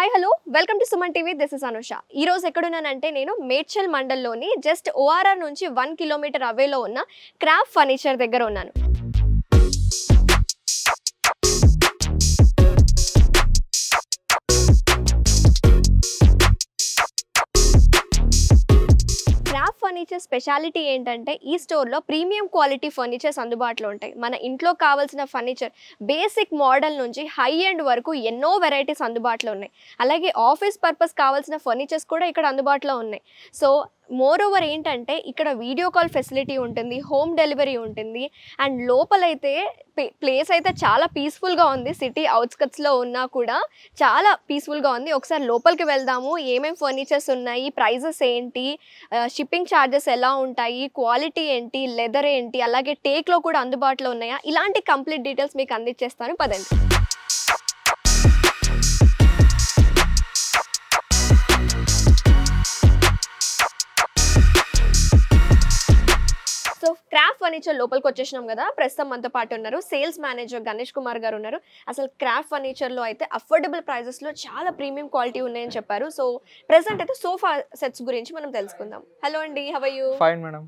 Hi hello welcome to Suman TV this is Anusha ఈ రోజు ఎక్కడున్నానంటే నేను మేడ్చల్ మండల్లోని జస్ట్ ఓఆర్ఆర్ నుంచి వన్ కిలోమీటర్ అవేలో ఉన్న క్రాఫ్ ఫర్నిచర్ దగ్గర ఉన్నాను ఫర్నిచర్ స్పెషాలిటీ ఏంటంటే ఈ స్టోర్లో ప్రీమియం క్వాలిటీ ఫర్నిచర్స్ అందుబాటులో ఉంటాయి మన ఇంట్లో కావాల్సిన ఫర్నిచర్ బేసిక్ మోడల్ నుంచి హై ఎండ్ వరకు ఎన్నో వెరైటీస్ అందుబాటులో ఉన్నాయి అలాగే ఆఫీస్ పర్పస్ కావాల్సిన ఫర్నిచర్స్ కూడా ఇక్కడ అందుబాటులో ఉన్నాయి సో మోర్ ఓవర్ ఏంటంటే ఇక్కడ వీడియో కాల్ ఫెసిలిటీ ఉంటుంది హోమ్ డెలివరీ ఉంటుంది అండ్ లోపలైతే ప్లేస్ అయితే చాలా పీస్ఫుల్గా ఉంది సిటీ అవుట్స్కట్స్లో ఉన్నా కూడా చాలా పీస్ఫుల్గా ఉంది ఒకసారి లోపలికి వెళ్దాము ఏమేమి ఫర్నిచర్స్ ఉన్నాయి ప్రైజెస్ ఏంటి షిప్పింగ్ uh, ఛార్జెస్ ఎలా ఉంటాయి క్వాలిటీ ఏంటి లెదర్ ఏంటి అలాగే టేక్లో కూడా అందుబాటులో ఉన్నాయా ఇలాంటి కంప్లీట్ డీటెయిల్స్ మీకు అందించేస్తాను పదండి సో క్రాఫ్ట్ ఫర్నిచర్ లోపలికి వచ్చేసినాం కదా ప్రస్తుతం మనతో పాటు ఉన్నారు సేల్స్ మేనేజర్ గణేష్ కుమార్ గారు ఉన్నారు అసలు క్రాఫ్ట్ ఫర్నిచర్లో అయితే అఫోర్డబుల్ ప్రైజెస్లో చాలా ప్రీమియం క్వాలిటీ ఉన్నాయని చెప్పారు సో ప్రెసెంట్ అయితే సోఫా సెట్స్ గురించి మనం తెలుసుకుందాం హలో అండి how you fine madam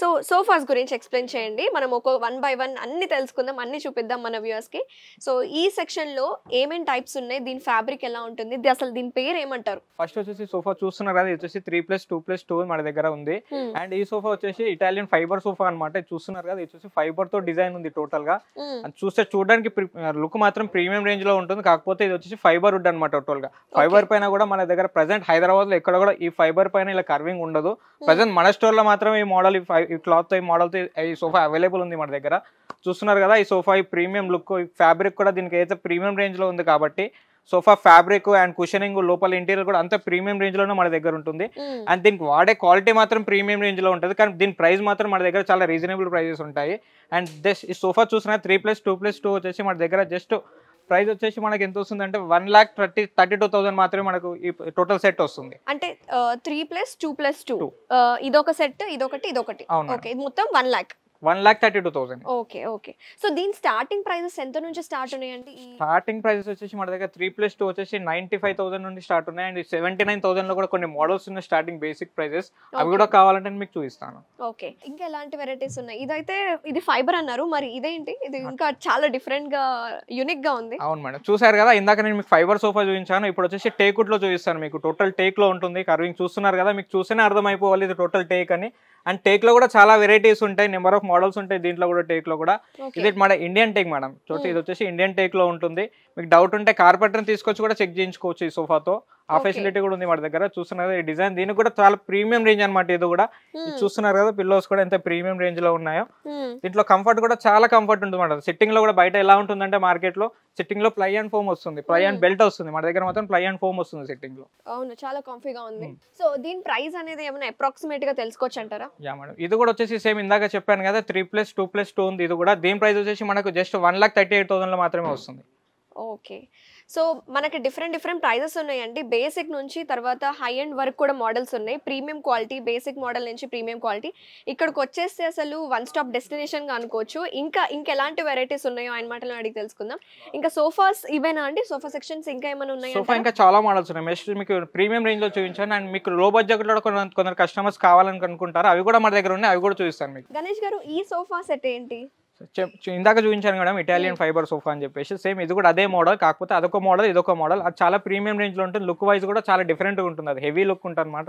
so sofas గురించి ఎక్స్ప్లెయిన్ చేయండి మనం ఒక వన్ బై వన్ అన్ని తెలుసుకుందాం అన్ని చూపిద్దాం మన కి సో ఈ సెక్షన్లో ఏమేమి టైప్స్ ఉన్నాయి దీని ఫ్యాబ్రిక్ ఎలా ఉంటుంది అసలు దీని పేరు ఏమంటారు ఫస్ట్ వచ్చేసి సోఫా చూస్తున్నారు కదా ఇది వచ్చేసి three plus two plus two మన దగ్గర ఉంది అండ్ hmm. ఈ సోఫా వచ్చేసి ఇటాలియన్ ఫైబర్ సోఫా అనమాట చూస్తున్నారు కదా ఇది వచ్చేసి ఫైబర్ తో డిజైన్ ఉంది టోటల్ గా hmm. చూస్తే చూడడానికి లుక్ మాత్రం ప్రీమియం రేంజ్ లో ఉంటుంది కాకపోతే ఇది వచ్చేసి ఫైబర్ వుడ్ అనమాట టోటల్ గా ఫైబర్ పైన కూడా మన దగ్గర ప్రెసెంట్ హైదరాబాద్ లో ఎక్కడ కూడా ఈ ఫైబర్ పైన ఇలా కర్వింగ్ ఉండదు ప్రెసెంట్ hmm. మన స్టోర్ లో మాత్రం ఈ మోడల్ ఈ క్లాత్ ఈ మోడల్తో ఈ సోఫా అవైలబుల్ ఉంది మన దగ్గర చూస్తున్నారు కదా ఈ సోఫా ఈ ప్రీమియం లుక్ ఫ్యాబ్రిక్ కూడా దీనికి అయితే ప్రీమియం రేంజ్లో ఉంది కాబట్టి సోఫా ఫ్యాబ్రిక్ అండ్ కుషనింగ్ లోపల ఇంటీరియర్ కూడా అంత ప్రీమియం రేంజ్ లోనే మన దగ్గర ఉంటుంది అండ్ దీనికి వాడే క్వాలిటీ మాత్రం ప్రీమియం రేంజ్ లో ఉంటుంది కానీ దీని ప్రైస్ మాత్రం మన దగ్గర చాలా రీజనబుల్ ప్రైజెస్ ఉంటాయి అండ్ జస్ట్ ఈ సోఫా చూసిన three plus two plus two వచ్చేసి మన దగ్గర జస్ట్ ప్రైస్ వచ్చేసి మనకి ఎంత వస్తుంది అంటే one lakh thirty thirty two thousand మాత్రమే మనకు ఈ టోటల్ సెట్ వస్తుంది అంటే three plus two plus two ఇదొక సెట్ ఇదొకటి ఇదొకటి ఓకే మొత్తం one lakh one lakh thirty two thousand okay okay so దీని స్టార్టింగ్ ప్రైసెస్ ఎంత నుంచి స్టార్ట్ ఉన్నాయండి స్టార్టింగ్ ప్రైసెస్ వచ్చేసి మన దగ్గర త్రీ ప్లస్ టూ వచ్చేసి నైన్టీ ఫైవ్ థౌసండ్ నుండి స్టార్ట్ ఉన్నాయి అండ్ సెవెంటీ నైన్ థౌసండ్ లో కూడా కొన్ని మోడల్స్ ఉన్నాయి స్టార్టింగ్ బేసిక్ ప్రైసెస్ అవి కూడా కావాలంటే మీకు చూపిస్తాను ఓకే ఇంకా ఎలాంటి వెరైటీస్ ఉన్నాయి ఇదైతే ఇది ఫైబర్ అన్నారు మరి ఇదేంటి ఇది ఇంకా చాలా డిఫరెంట్ గా యూనిక్ గా ఉంది అవును మేడం చూసారు కదా ఇందాక నేను మీకు ఫైబర్ సోఫా చూపించాను ఇప్పుడు వచ్చేసి టేకుడ్ లో చూపిస్తాను మీకు టోటల్ టేక్ లో ఉంటుంది కర్వింగ్ చూస్తున్నారు కదా మీకు చూసినా అర్థమైపోవాలి ఇది టోటల్ టేక్ అని అండ్ టేక్ లో కూడా చాలా వెరైటీస్ ఉంటాయి నెంబర్ ఆఫ్ మోడల్స్ ఉంటాయి దీంట్లో కూడా టేక్ లో కూడా ఇది మన ఇండియన్ టేక్ మేడం చూడండి ఇది వచ్చేసి ఇండియన్ టేక్ లో ఉంటుంది మీకు డౌట్ ఉంటే కార్పెంటర్ తీసుకొచ్చి కూడా చెక్ చేయించుకోవచ్చు ఈ సోఫాతో ఆ ఫెసిలిటీ కూడా ఉంది మా దగ్గర చూస్తున్నారు ఈ డిజైన్ దీనికి కూడా చాలా ప్రీమియం రేంజ్ అనమాట ఇది కూడా చూస్తున్నారు కదా పిల్లోస్ కూడా ఎంత ప్రీమియం రేంజ్ లో ఉన్నాయో దీంట్లో కంఫర్ట్ కూడా చాలా కంఫర్ట్ ఉంటుంది మేడం సిట్టింగ్ లో కూడా బయట ఎలా ఉంటుందంటే మార్కెట్ లో సిట్టింగ్ లో ప్లై అండ్ ఫోమ్ వస్తుంది ప్లై అండ్ బెల్ట్ వస్తుంది మన దగ్గర మాత్రం ప్లై అండ్ ఫోమ్ వస్తుంది సిట్టింగ్ లో అవును చాలా గా ఉంది సో దీని ప్రైస్ అనేది ఏమైనా అప్రాక్సిమేట్ గా తెలుసుకోవచ్చు అంటారా యా మేడం ఇది కూడా వచ్చేసి సేమ్ ఇందాక చెప్పాను కదా three plus two plus two ఉంది ఇది కూడా దీని ప్రైస్ వచ్చేసి మనకు just one lakh thirty eight thousand లో మాత్రమే వస్తుంది ఓకే సో మనకి డిఫరెంట్ డిఫరెంట్ ప్రైజెస్ ఉన్నాయండి బేసిక్ నుంచి తర్వాత హై అండ్ వర్క్ కూడా మోడల్స్ ఉన్నాయి ప్రీమియం క్వాలిటీ బేసిక్ మోడల్ నుంచి ప్రీమియం క్వాలిటీ ఇక్కడికి వచ్చేస్తే అసలు వన్ స్టాప్ డెస్టినేషన్గా అనుకోవచ్చు ఇంకా ఇంకెలాంటి వెరైటీస్ ఉన్నాయో ఆయన మాటలు అడిగి తెలుసుకుందాం ఇంకా సోఫాస్ ఇవేనా అండి సోఫా సెక్షన్స్ ఇంకా ఏమైనా ఉన్నాయి సోఫా ఇంకా చాలా మోడల్స్ ఉన్నాయి మీకు ప్రీమియం రేంజ్లో చూపించాను అండ్ మీకు లో బడ్జెట్లో కొందరు కస్టమర్స్ కావాలని అనుకుంటారు అవి కూడా మన దగ్గర ఉన్నాయి అవి కూడా చూపిస్తాను మీకు గణేష్ గారు ఈ సోఫా సెట్ ఏంటి ఇందాక చూపించాను మేడం ఇటాలియన్ ఫైబర్ సోఫా అని చెప్పేసి సేమ్ ఇది కూడా అదే మోడల్ కాకపోతే అదొక మోడల్ ఇదొక మోడల్ అది చాలా ప్రీమియం రేంజ్ లో ఉంటుంది లుక్ వైజ్ కూడా చాలా డిఫరెంట్ గా ఉంటుంది అది హెవీ లుక్ ఉంటుంది అనమాట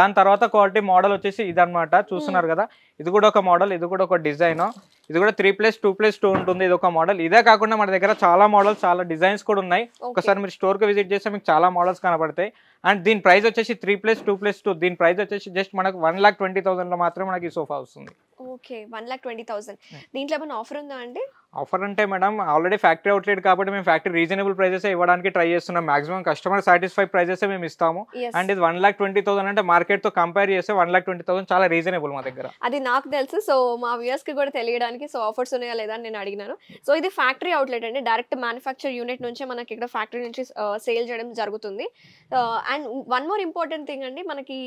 దాని తర్వాత క్వాలిటీ మోడల్ వచ్చేసి ఇదనమాట చూస్తున్నారు hmm. కదా ఇది కూడా ఒక మోడల్ ఇది కూడా ఒక డిజైన్ ఇది కూడా three plus two plus two ఉంటుంది ఇది ఒక మోడల్ ఇదే కాకుండా మన దగ్గర చాలా మోడల్స్ చాలా డిజైన్స్ కూడా ఉన్నాయి ఒకసారి మీరు స్టోర్ కి విజిట్ చేస్తే మీకు చాలా మోడల్స్ కనబడతాయి అండ్ దీని ప్రైస్ వచ్చేసి three plus two plus two దీని ప్రైస్ వచ్చేసి జస్ట్ మనకు వన్ లాక్ ట్వంటీ థౌసండ్ లో మాత్రమే మనకి ఈ సోఫా వస్తుంది okay one lakh twenty thousand దీంట్లో ఏమైనా ఆఫర్ ఉందా అండి ఆఫర్ అంటే మేడం ఆల్రెడీ ఫ్యాక్టరీ అవుట్లెట్ కాబట్టి మేము ఫ్యాక్టరీ రీజనబుల్ ప్రైజెస్ ఇవ్వడానికి ట్రై చేస్తున్నాం మాక్సిమం కస్టమర్ సాటిస్ఫై ప్రైజెస్ మేము ఇస్తాము అండ్ ఇది వన్ లాక్ ట్వంటీ థౌసండ్ అంటే మార్కెట్ తో కంపేర్ చేస్తే వన్ లాక్ ట్వంటీ థౌసండ్ చాలా రీజనబుల్ మా దగ్గర అది నాకు తెలుసు సో మా వ్యూయర్స్ కి కూడా తెలియడానికి సో ఆఫర్స్ ఉన్నాయా లేదా అని నేను అడిగినాను సో ఇది ఫ్యాక్టరీ అవుట్లెట్ అండి డైరెక్ట్ మ్యానుఫ్యాక్చర్ యూనిట్ నుంచి మనకి ఇక్కడ ఫ్యాక్టరీ నుంచి సేల్ చేయడం జరుగుతుంది and one more important thing అండి మనకి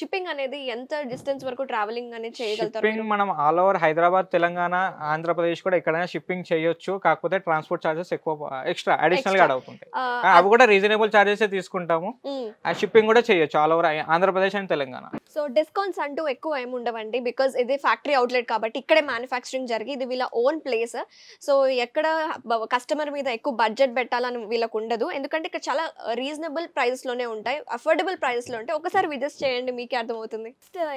షిప్పింగ్ అనేది ఎంత డిస్టెన్స్ వరకు ట్రావెలింగ్ అనేది చేయగలుగుతారు మనం ఆల్ ఓవర్ హైదరాబాద్ తెలంగాణ ఆంధ్రప్రదేశ్ కూడా ఎక్కడైనా షిప్పింగ్ చేయొచ్చు కాకపోతే ట్రాన్స్పోర్ట్ చార్జెస్ ఎక్కువ ఎక్స్ట్రా అడిషనల్ గా అవుతుంటాయి అవి కూడా రీజనబుల్ చార్జెస్ తీసుకుంటాము ఆ షిప్పింగ్ కూడా చేయొచ్చు all over Andhra Pradesh and Telangana so discounts అంటూ ఎక్కువ ఏమి ఉండవండి బికాస్ ఇది ఫ్యాక్టరీ అవుట్లెట్ కాబట్టి ఇక్కడే మ్యానుఫ్యాక్చరింగ్ జరిగి ఇది వీళ్ళ ఓన్ ప్లేస్ సో ఎక్కడ కస్టమర్ మీద ఎక్కువ బడ్జెట్ పెట్టాలని వీళ్ళకు ఉండదు ఎందుకంటే ఇక్కడ చాలా రీజనబుల్ లోనే ఉంటాయి అఫోర్డబుల్ లో ఉంటాయి ఒకసారి విజిట్ చేయండి మీకే అర్థమవుతుంది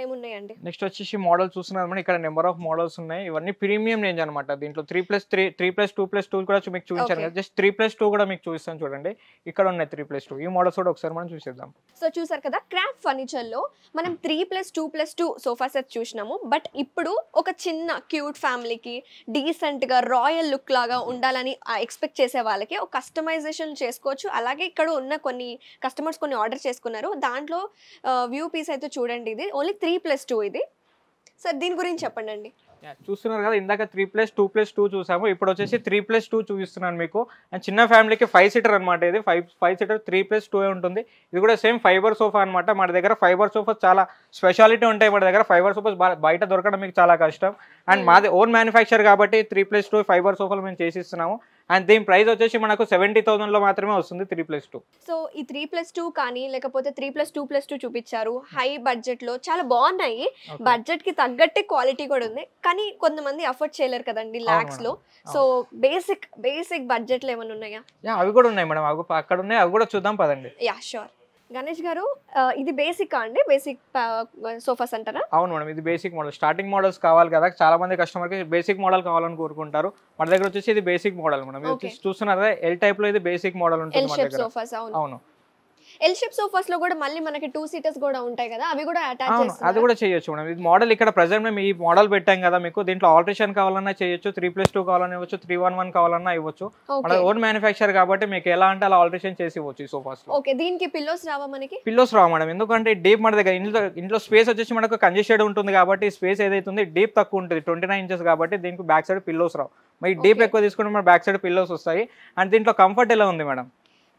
ఏమున్నాయండి నెక్స్ట్ వచ్చేసి మోడల్ చూస్తున్నారు ఇక్కడ నెంబర్ ఆఫ్ మోడల్స్ ఉన్నాయి ఇవన్నీ ప్రీమియం రేంజ్ అనమాట దీంట్లో three plus three three plus two plus two కూడా మీకు చూపించాను కదా జస్ట్ త్రీ ప్లస్ టూ కూడా మీకు చూపిస్తాను చూడండి ఇక్కడ ఉన్నాయి త్రీ ప్లస్ టూ ఈ మోడల్స్ కూడా ఒకసారి మనం చూసేద్దాం సో చూసారు కదా క్రాఫ్ట్ ఫర్నిచర్ లో మనం three plus two plus two sofa set చూసినాము బట్ ఇప్పుడు ఒక చిన్న క్యూట్ ఫ్యామిలీకి డీసెంట్ గా రాయల్ లుక్ లాగా ఉండాలని ఎక్స్పెక్ట్ చేసే వాళ్ళకి ఒక కస్టమైజేషన్ చేసుకోవచ్చు అలాగే ఇక్కడ ఉన్న కొన్ని కస్టమర్స్ కొన్ని ఆర్డర్ చేసుకున్నారు దాంట్లో వ్యూ పీస్ అయితే చూడండి ఇది ఓన్లీ త్రీ ప్లస్ టూ ఇది సార్ దీని గురించి చెప్పండి చూస్తున్నారు కదా ఇందాక three plus two plus two చూసాము ఇప్పుడు వచ్చేసి త్రీ ప్లస్ టూ చూపిస్తున్నాను మీకు అండ్ చిన్న ఫ్యామిలీకి ఫైవ్ సీటర్ అనమాట ఇది five five seater three plus two ఉంటుంది ఇది కూడా సేమ్ ఫైబర్ సోఫా అనమాట మన దగ్గర ఫైబర్ సోఫాస్ చాలా స్పెషాలిటీ ఉంటాయి మన దగ్గర ఫైబర్ సోఫాస్ బయట దొరకడం మీకు చాలా కష్టం అండ్ hmm. మాది ఓన్ మ్యానుఫ్యాక్చర్ కాబట్టి త్రీ ప్లస్ టూ ఫైబర్ సోఫాలు మేము చేసిస్తున్నాము అండ్ దీని ప్రైస్ వచ్చేసి మనకు సెవెంటీ లో మాత్రమే వస్తుంది త్రీ ప్లస్ టూ సో ఈ త్రీ ప్లస్ టూ కానీ లేకపోతే three plus two plus two చూపించారు హై బడ్జెట్ లో చాలా బాగున్నాయి బడ్జెట్ కి తగ్గట్టే క్వాలిటీ కూడా ఉంది కానీ కొంతమంది అఫోర్డ్ చేయలేరు కదండి లాక్స్ లో సో బేసిక్ బేసిక్ బడ్జెట్ లో ఏమైనా ఉన్నాయా అవి కూడా ఉన్నాయి మేడం అక్కడ ఉన్నాయి అవి కూడా చూద్దాం పదండి యా షూర్ గణేష్ గారు ఇది బేసిక్ అండి బేసిక్ సోఫాస్ అంటారా అవును మేడం ఇది బేసిక్ మోడల్ స్టార్టింగ్ మోడల్స్ కావాలి కదా చాలా మంది కస్టమర్ కి బేసిక్ మోడల్ కావాలని కోరుకుంటారు మన దగ్గర వచ్చేసి ఇది బేసిక్ మోడల్ మేడం చూస్తున్నారా ఎల్ టైప్ లో ఇది బేసిక్ మోడల్ ఉంటుంది అవును ఎల్ షేప్ సోఫాస్ లో కూడా మళ్ళీ మనకి టూ సీటర్స్ కూడా ఉంటాయి కదా అవి కూడా అటాచ్ అది కూడా చేయొచ్చు మేడం ఇది మోడల్ ఇక్కడ ప్రెసెంట్ మేము ఈ మోడల్ పెట్టాం కదా మీకు దీంట్లో ఆల్టరేషన్ కావాలన్నా చేయొచ్చు త్రీ ప్లస్ టూ కావాలన్నా ఇవ్వచ్చు త్రీ వన్ వన్ కావాలన్నా ఇవ్వచ్చు మన ఓన్ మ్యానుఫ్యాక్చర్ కాబట్టి మీకు ఎలా అంటే అలా ఆల్టరేషన్ చేసి ఇవ్వచ్చు ఈ సోఫాస్ ఓకే దీనికి పిల్లోస్ రావా మనకి పిల్లోస్ రావు మేడం ఎందుకంటే డీప్ మన దగ్గర ఇంట్లో ఇంట్లో స్పేస్ వచ్చేసి మనకు కంజెస్టెడ్ ఉంటుంది కాబట్టి స్పేస్ ఏదైతే ఉంది డీప్ తక్కువ ఉంటుంది ట్వంటీ నైన్ ఇంచెస్ కాబట్టి దీనికి బ్యాక్ సైడ్ పిల్లోస్ రావు మరి డీప్ ఎక్కువ తీసుకుంటే మన బ్యాక్ సైడ్ పిల్లోస్ వస్తాయి అండ్ దీంట్లో కంఫర్ట్ ఎలా ఉంది మేడం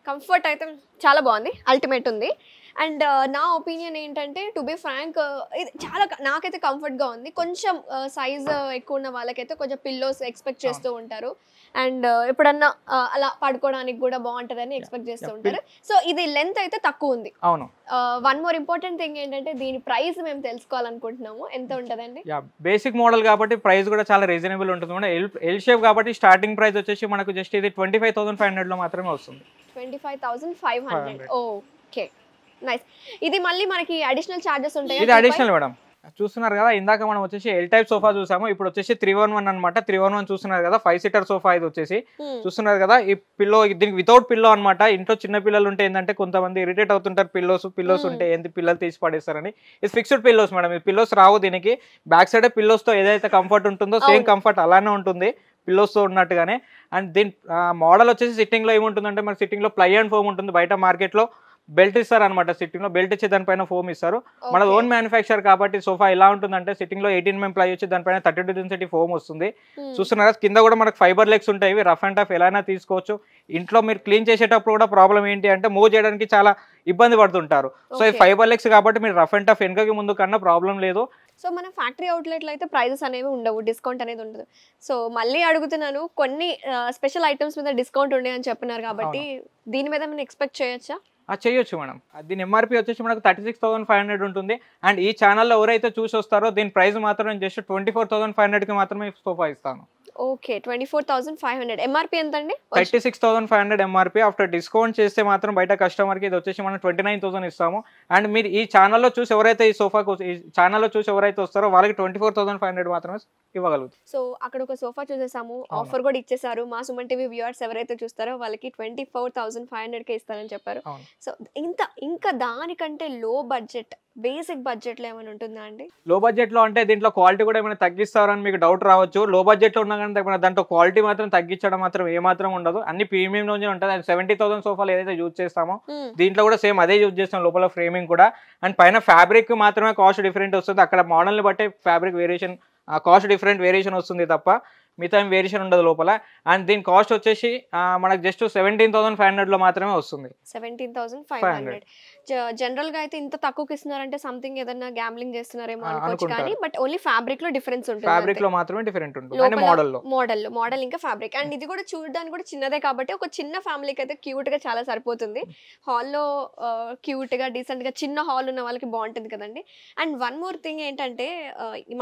కంఫర్ట్ అయితే చాలా బాగుంది అల్టిమేట్ ఉంది అండ్ uh, నా ఒపీనియన్ ఏంటంటే టు బి ఫ్రాంక్ ఇది చాలా నాకైతే కంఫర్ట్గా ఉంది కొంచెం సైజ్ uh, uh, ఎక్కువ ఉన్న వాళ్ళకైతే కొంచెం పిల్లోస్ ఎక్స్పెక్ట్ చేస్తూ ఉంటారు అండ్ ఎప్పుడన్నా అలా పడుకోవడానికి కూడా అని ఎక్స్పెక్ట్ చేస్తూ ఉంటారు సో ఇది లెంత్ అయితే తక్కువ ఉంది అవును వన్ మోర్ ఇంపార్టెంట్ థింగ్ ఏంటంటే దీని ప్రైస్ మేము తెలుసుకోవాలనుకుంటున్నాము ఎంత ఉంటుందండి బేసిక్ మోడల్ కాబట్టి ప్రైస్ కూడా చాలా రీజనబుల్ ఉంటుంది మేడం ఎల్ షేప్ కాబట్టి స్టార్టింగ్ ప్రైస్ వచ్చేసి మనకు జస్ట్ ఇది ట్వంటీ ఫైవ్ థౌసండ్ ఫైవ్ హండ్రెడ్లో మాత్రమే వస్తుంది twenty five thousand five hundred okay nice ఇది మళ్ళీ మనకి అడిషనల్ చార్జెస్ ఉంటాయి అడిషనల్ మేడం చూస్తున్నారు కదా ఇందాక మనం వచ్చేసి ఎల్ టైప్ సోఫా చూసాము ఇప్పుడు వచ్చేసి త్రీ వన్ వన్ అనమాట త్రీ వన్ వన్ చూస్తున్నారు కదా ఫైవ్ సీటర్ సోఫా ఇది వచ్చేసి చూస్తున్నారు కదా ఈ పిల్లో దీనికి వితౌట్ పిల్లో అనమాట ఇంట్లో చిన్న పిల్లలు ఉంటే ఏంటంటే కొంతమంది ఇరిటేట్ అవుతుంటారు పిల్లోస్ పిల్లోస్ ఉంటే ఏంటి పిల్లలు తీసి పడేస్తారని ఇది ఫిక్స్డ్ పిల్లోస్ మేడం ఈ పిల్లోస్ రావు దీనికి బ్యాక్ సైడ్ పిల్లోస్ తో ఏదైతే కంఫర్ట్ ఉంటుందో సేమ్ కంఫర్ట్ అలానే ఉంటుంది పిల్లోస్తో ఉన్నట్టుగానే అండ్ దీని మోడల్ వచ్చేసి సిట్టింగ్ సిట్టింగ్లో ఏముంటుందంటే సిట్టింగ్ లో ప్లై అండ్ ఫోమ్ ఉంటుంది బయట మార్కెట్లో బెల్ట్ ఇస్తారు అనమాట సిట్టింగ్ లో బెల్ట్ ఇచ్చి దానిపైన ఫోమ్ ఇస్తారు మన ఓన్ మ్యానుఫ్యాక్చర్ కాబట్టి సోఫా ఎలా ఉంటుందంటే సిట్టింగ్ లో ఎయిటీన్ ఎంఎం mm ప్లై వచ్చి దానిపైన థర్టీ టూ సెంటీ ఫోమ్ వస్తుంది hmm. చూస్తున్నారా కింద కూడా మనకు ఫైబర్ లెగ్స్ ఉంటాయి రఫ్ అండ్ టఫ్ ఎలా తీసుకోవచ్చు ఇంట్లో మీరు క్లీన్ చేసేటప్పుడు కూడా ప్రాబ్లం ఏంటి అంటే మూవ్ చేయడానికి చాలా ఇబ్బంది పడుతుంటారు సో ఈ ఫైబర్ లెగ్స్ కాబట్టి మీరు రఫ్ అండ్ టఫ్ వెనుకకి ముందు కన్నా ప్రాబ్లం లేదు సో మన ఫ్యాక్టరీ అవుట్లెట్లో అయితే ప్రైజెస్ అనేవి ఉండవు డిస్కౌంట్ అనేది ఉండదు సో మళ్ళీ అడుగుతున్నాను కొన్ని స్పెషల్ ఐటమ్స్ మీద డిస్కౌంట్ ఉండే అని చెప్పినారు కాబట్టి దీని మీద మనం ఎక్స్పెక్ట్ చేయొచ్చా చేయొచ్చు మేడం దీని ఎంఆర్పి వచ్చేసి మనకు thirty six thousand five hundred ఉంటుంది అండ్ ఈ ఛానల్లో ఎవరైతే చూసి వస్తారో దీని ప్రైస్ మాత్రం just twenty four thousand five హండ్రెడ్కి మాత్రమే సోఫా ఇస్తాను okay twenty four thousand five hundred MRP ఎంత అండి thirty six thousand five hundred MRP after discount చేస్తే మాత్రం బయట కస్టమర్కి ఇది వచ్చేసి మనం ట్వంటీ నైన్ థౌసండ్ ఇస్తాము అండ్ మీరు ఈ ఛానల్లో చూసి ఎవరైతే ఈ సోఫాకు ఈ ఛానల్లో చూసి ఎవరైతే వస్తారో వాళ్ళకి twenty four thousand five hundred మాత్రమే ఇవ్వగలుగుతాం సో అక్కడ ఒక సోఫా చూసేసాము ఆఫర్ కూడా ఇచ్చేసారు మా సుమన్ టీవీ వ్యూవర్స్ ఎవరైతే చూస్తారో వాళ్ళకి ట్వంటీ ఫోర్ థౌసండ్ ఫైవ్ హండ్రెడ్కి ఇస్తారని చెప్పారు సో ఇంత ఇంకా దానికంటే లో బడ్జెట్ బేసిక్ బడ్జెట్లో ఏమైనా ఉంటుందా అండి లో బడ్జెట్లో అంటే దీంట్లో క్వాలిటీ కూడా ఏమైనా తగ్గిస్తారని మీకు డౌట్ రావచ్చు లో బడ్జెట్లో ఉన్నా కానీ దాంట్లో క్వాలిటీ మాత్రం తగ్గించడం మాత్రం ఏమాత్రం ఉండదు అన్ని ప్రీమియం లో ఉంటుంది అండ్ సెవెంటీ థౌసండ్ సోఫాలు ఏదైతే యూజ్ చేస్తామో దీంట్లో కూడా సేమ్ అదే యూజ్ చేస్తాం లోపల ఫ్రేమింగ్ కూడా అండ్ పైన ఫ్యాబ్రిక్ మాత్రమే కాస్ట్ డిఫరెంట్ వస్తుంది అక్కడ మోడల్ని బట్టి fabric variation cost different variation వస్తుంది తప్ప మిగతా వేరియేషన్ ఉండదు లోపల అండ్ దీని కాస్ట్ వచ్చేసి మనకు just seventeen thousand five hundred లో మాత్రమే వస్తుంది seventeen thousand five hundred general గా అయితే ఇంత తక్కువకి ఇస్తున్నారంటే సంథింగ్ ఏదైనా గ్యాంబ్లింగ్ చేస్తున్నారేమో కానీ బట్ ఓన్లీ ఫ్యాబ్రిక్ లో డిఫరెన్స్ ఉంటుంది ఫ్యాబ్రిక్ లో మాత్రమే డిఫరెంట్ ఉంటుంది మోడల్ లో మోడల్ మోడల్ ఇంకా ఫ్యాబ్రిక్ అండ్ ఇది కూడా చూడడానికి కూడా చిన్నదే కాబట్టి ఒక చిన్న ఫ్యామిలీకి అయితే క్యూట్ గా చాలా సరిపోతుంది హాల్లో క్యూట్ గా డీసెంట్ గా చిన్న హాల్ ఉన్న వాళ్ళకి బాగుంటుంది కదండి అండ్ వన్ మోర్ థింగ్ ఏంటంటే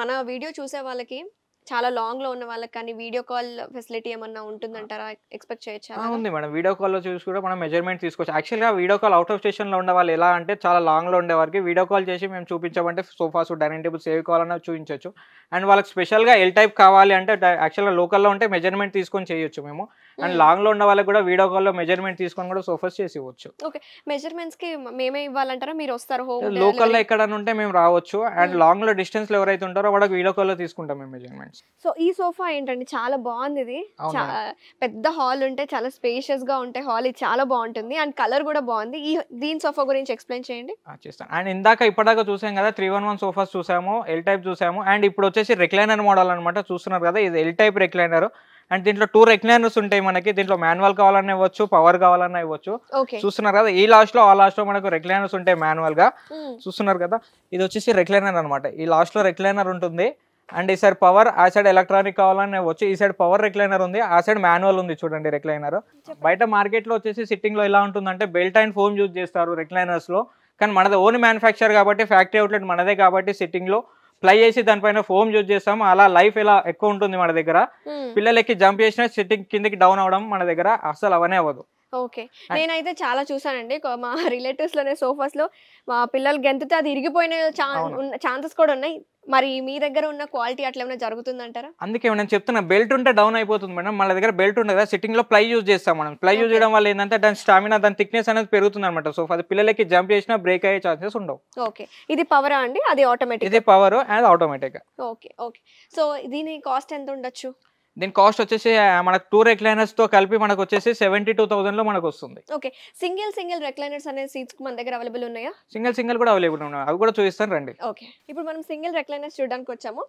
మన వీడియో చూసే వాళ్ళకి చాలా లాంగ్ లో ఉన్న వాళ్ళకి కానీ వీడియో కాల్ ఫెసిలిటీ ఏమన్నా ఉంటుందంటారా ఎక్స్పెక్ట్ చేయొచ్చా ఉంది మేడం వీడియో కాల్ లో చూసి కూడా మనం మెజర్మెంట్ తీసుకోవచ్చు యాక్చువల్ గా video call out of station లో ఉండే వాళ్ళు ఎలా అంటే చాలా లాంగ్ లో ఉండే వారికి వీడియో కాల్ చేసి మేము చూపించామంటే సూట్ డైనింగ్ టేబుల్స్ ఏవి కావాలన్నా చూపించవచ్చు అండ్ వాళ్ళకి స్పెషల్ గా ఎల్ టైప్ కావాలి అంటే యాక్చువల్ గా లోకల్లో ఉంటే మెజర్మెంట్ తీసుకొని చేయొచ్చు మేము అండ్ లాంగ్ లో ఉన్న వాళ్ళకి కూడా వీడియో కాల్ లో మెజర్మెంట్ తీసుకొని కూడా సోఫర్స్ చేసి ఇవ్వచ్చు ఓకే మెజర్మెంట్స్ కి మేమే ఇవ్వాలంటారా మీరు వస్తారు హోమ్ లోకల్ లో ఎక్కడ ఉంటే మేము రావచ్చు అండ్ లాంగ్ లో డిస్టెన్స్ లో ఎవరైతే ఉంటారో వాళ్ళకి వీడియో కాల్ లో తీసుకుంటాం మేము మెజర్మెంట్స్ సో ఈ సోఫా ఏంటండి చాలా బాగుంది ఇది పెద్ద హాల్ ఉంటే చాలా స్పేషియస్ గా ఉంటే హాల్ ఇది చాలా బాగుంటుంది అండ్ కలర్ కూడా బాగుంది ఈ దీని సోఫా గురించి ఎక్స్ప్లెయిన్ చేయండి చేస్తాను అండ్ ఇందాక ఇప్పటిదాకా చూసాం కదా త్రీ వన్ వన్ సోఫాస్ చూసాము ఎల్ టైప్ చూసాము అండ్ ఇప్పుడు వచ్చేసి రిక్లైనర్ మోడల్ అనమాట చూస్తున్నారు కదా ఇది ఎల్ టైప్ రిక్లైనర్ అండ్ దీంట్లో టూ రెక్లైనర్స్ ఉంటాయి మనకి దీంట్లో మాన్యువల్ కావాలన్నా ఇవ్వచ్చు పవర్ కావాలన్నా ఇవ్వచ్చు చూస్తున్నారు కదా ఈ లాస్ట్ లో ఆ లాస్ట్ లో మనకు రెక్లైనర్స్ ఉంటాయి మాన్యువల్ గా చూస్తున్నారు కదా ఇది వచ్చేసి రెక్లైనర్ అనమాట ఈ లాస్ట్ లో రెక్లైనర్ ఉంటుంది అండ్ ఈ సైడ్ పవర్ ఆ సైడ్ ఎలక్ట్రానిక్ కావాలని వచ్చి ఈ సైడ్ పవర్ రెక్లైనర్ ఉంది ఆ సైడ్ మాన్యువల్ ఉంది చూడండి రెక్లైనర్ బయట మార్కెట్ లో వచ్చేసి సిట్టింగ్ లో ఎలా ఉంటుందంటే బెల్ట్ అండ్ ఫోమ్ యూజ్ చేస్తారు రెక్లైనర్స్ లో కానీ మనది ఓన్ మ్యానుఫ్యాక్చర్ కాబట్టి ఫ్యాక్టరీ అవుట్లెట్ మనదే కాబట్టి సిట్టింగ్ లో ప్లై చేసి దానిపైన ఫోమ్ యూజ్ చేస్తాం అలా లైఫ్ ఎలా ఎక్కువ ఉంటుంది మన దగ్గర పిల్లలకి జంప్ చేసిన సిట్టింగ్ కిందకి డౌన్ అవడం మన దగ్గర అసలు అవనే అవ్వదు ఓకే నేనైతే చాలా చూసానండి మా రిలేటివ్స్ లోనే సోఫాస్ లో మా పిల్లలు గెంతుతే అది ఇరిగిపోయిన ఛాన్సెస్ కూడా ఉన్నాయి మరి మీ దగ్గర ఉన్న క్వాలిటీ అట్లా ఏమైనా జరుగుతుందంటారా అందుకే నేను చెప్తున్నా బెల్ట్ ఉంటే డౌన్ అయిపోతుంది మేడం మన దగ్గర బెల్ట్ ఉండదు కదా సిట్టింగ్ లో ప్లై యూజ్ చేస్తాం మనం ప్లై యూజ్ చేయడం వల్ల ఏంటంటే దాని స్టామినా దాని థిక్నెస్ అనేది పెరుగుతుంది అనమాట సో అది పిల్లలకి జంప్ చేసినా బ్రేక్ అయ్యే ఛాన్సెస్ ఉండవు ఓకే ఇది పవర్ అండి అది ఆటోమేటిక్ ఇది power and automatic okay okay so దీని కాస్ట్ ఎంత ఉండొచ్చు దీని కాస్ట్ వచ్చేసి మనకు టూ రెక్లైనర్స్ తో కలిపి మనకు వచ్చేసి సెవెంటీ టూ థౌసండ్ లో మనకు వస్తుంది ఓకే సింగిల్ సింగిల్ రెక్లైనర్స్ అనే సీట్స్ మన దగ్గర అవైలబుల్ ఉన్నాయా సింగిల్ సింగిల్ కూడా అవైలబుల్ ఉన్నాయి అవి కూడా చూపిస్తాను రండి ఓకే ఇప్పుడు మనం సింగిల్ రెక్లైనర్స్ చూడడానికి వచ్చాము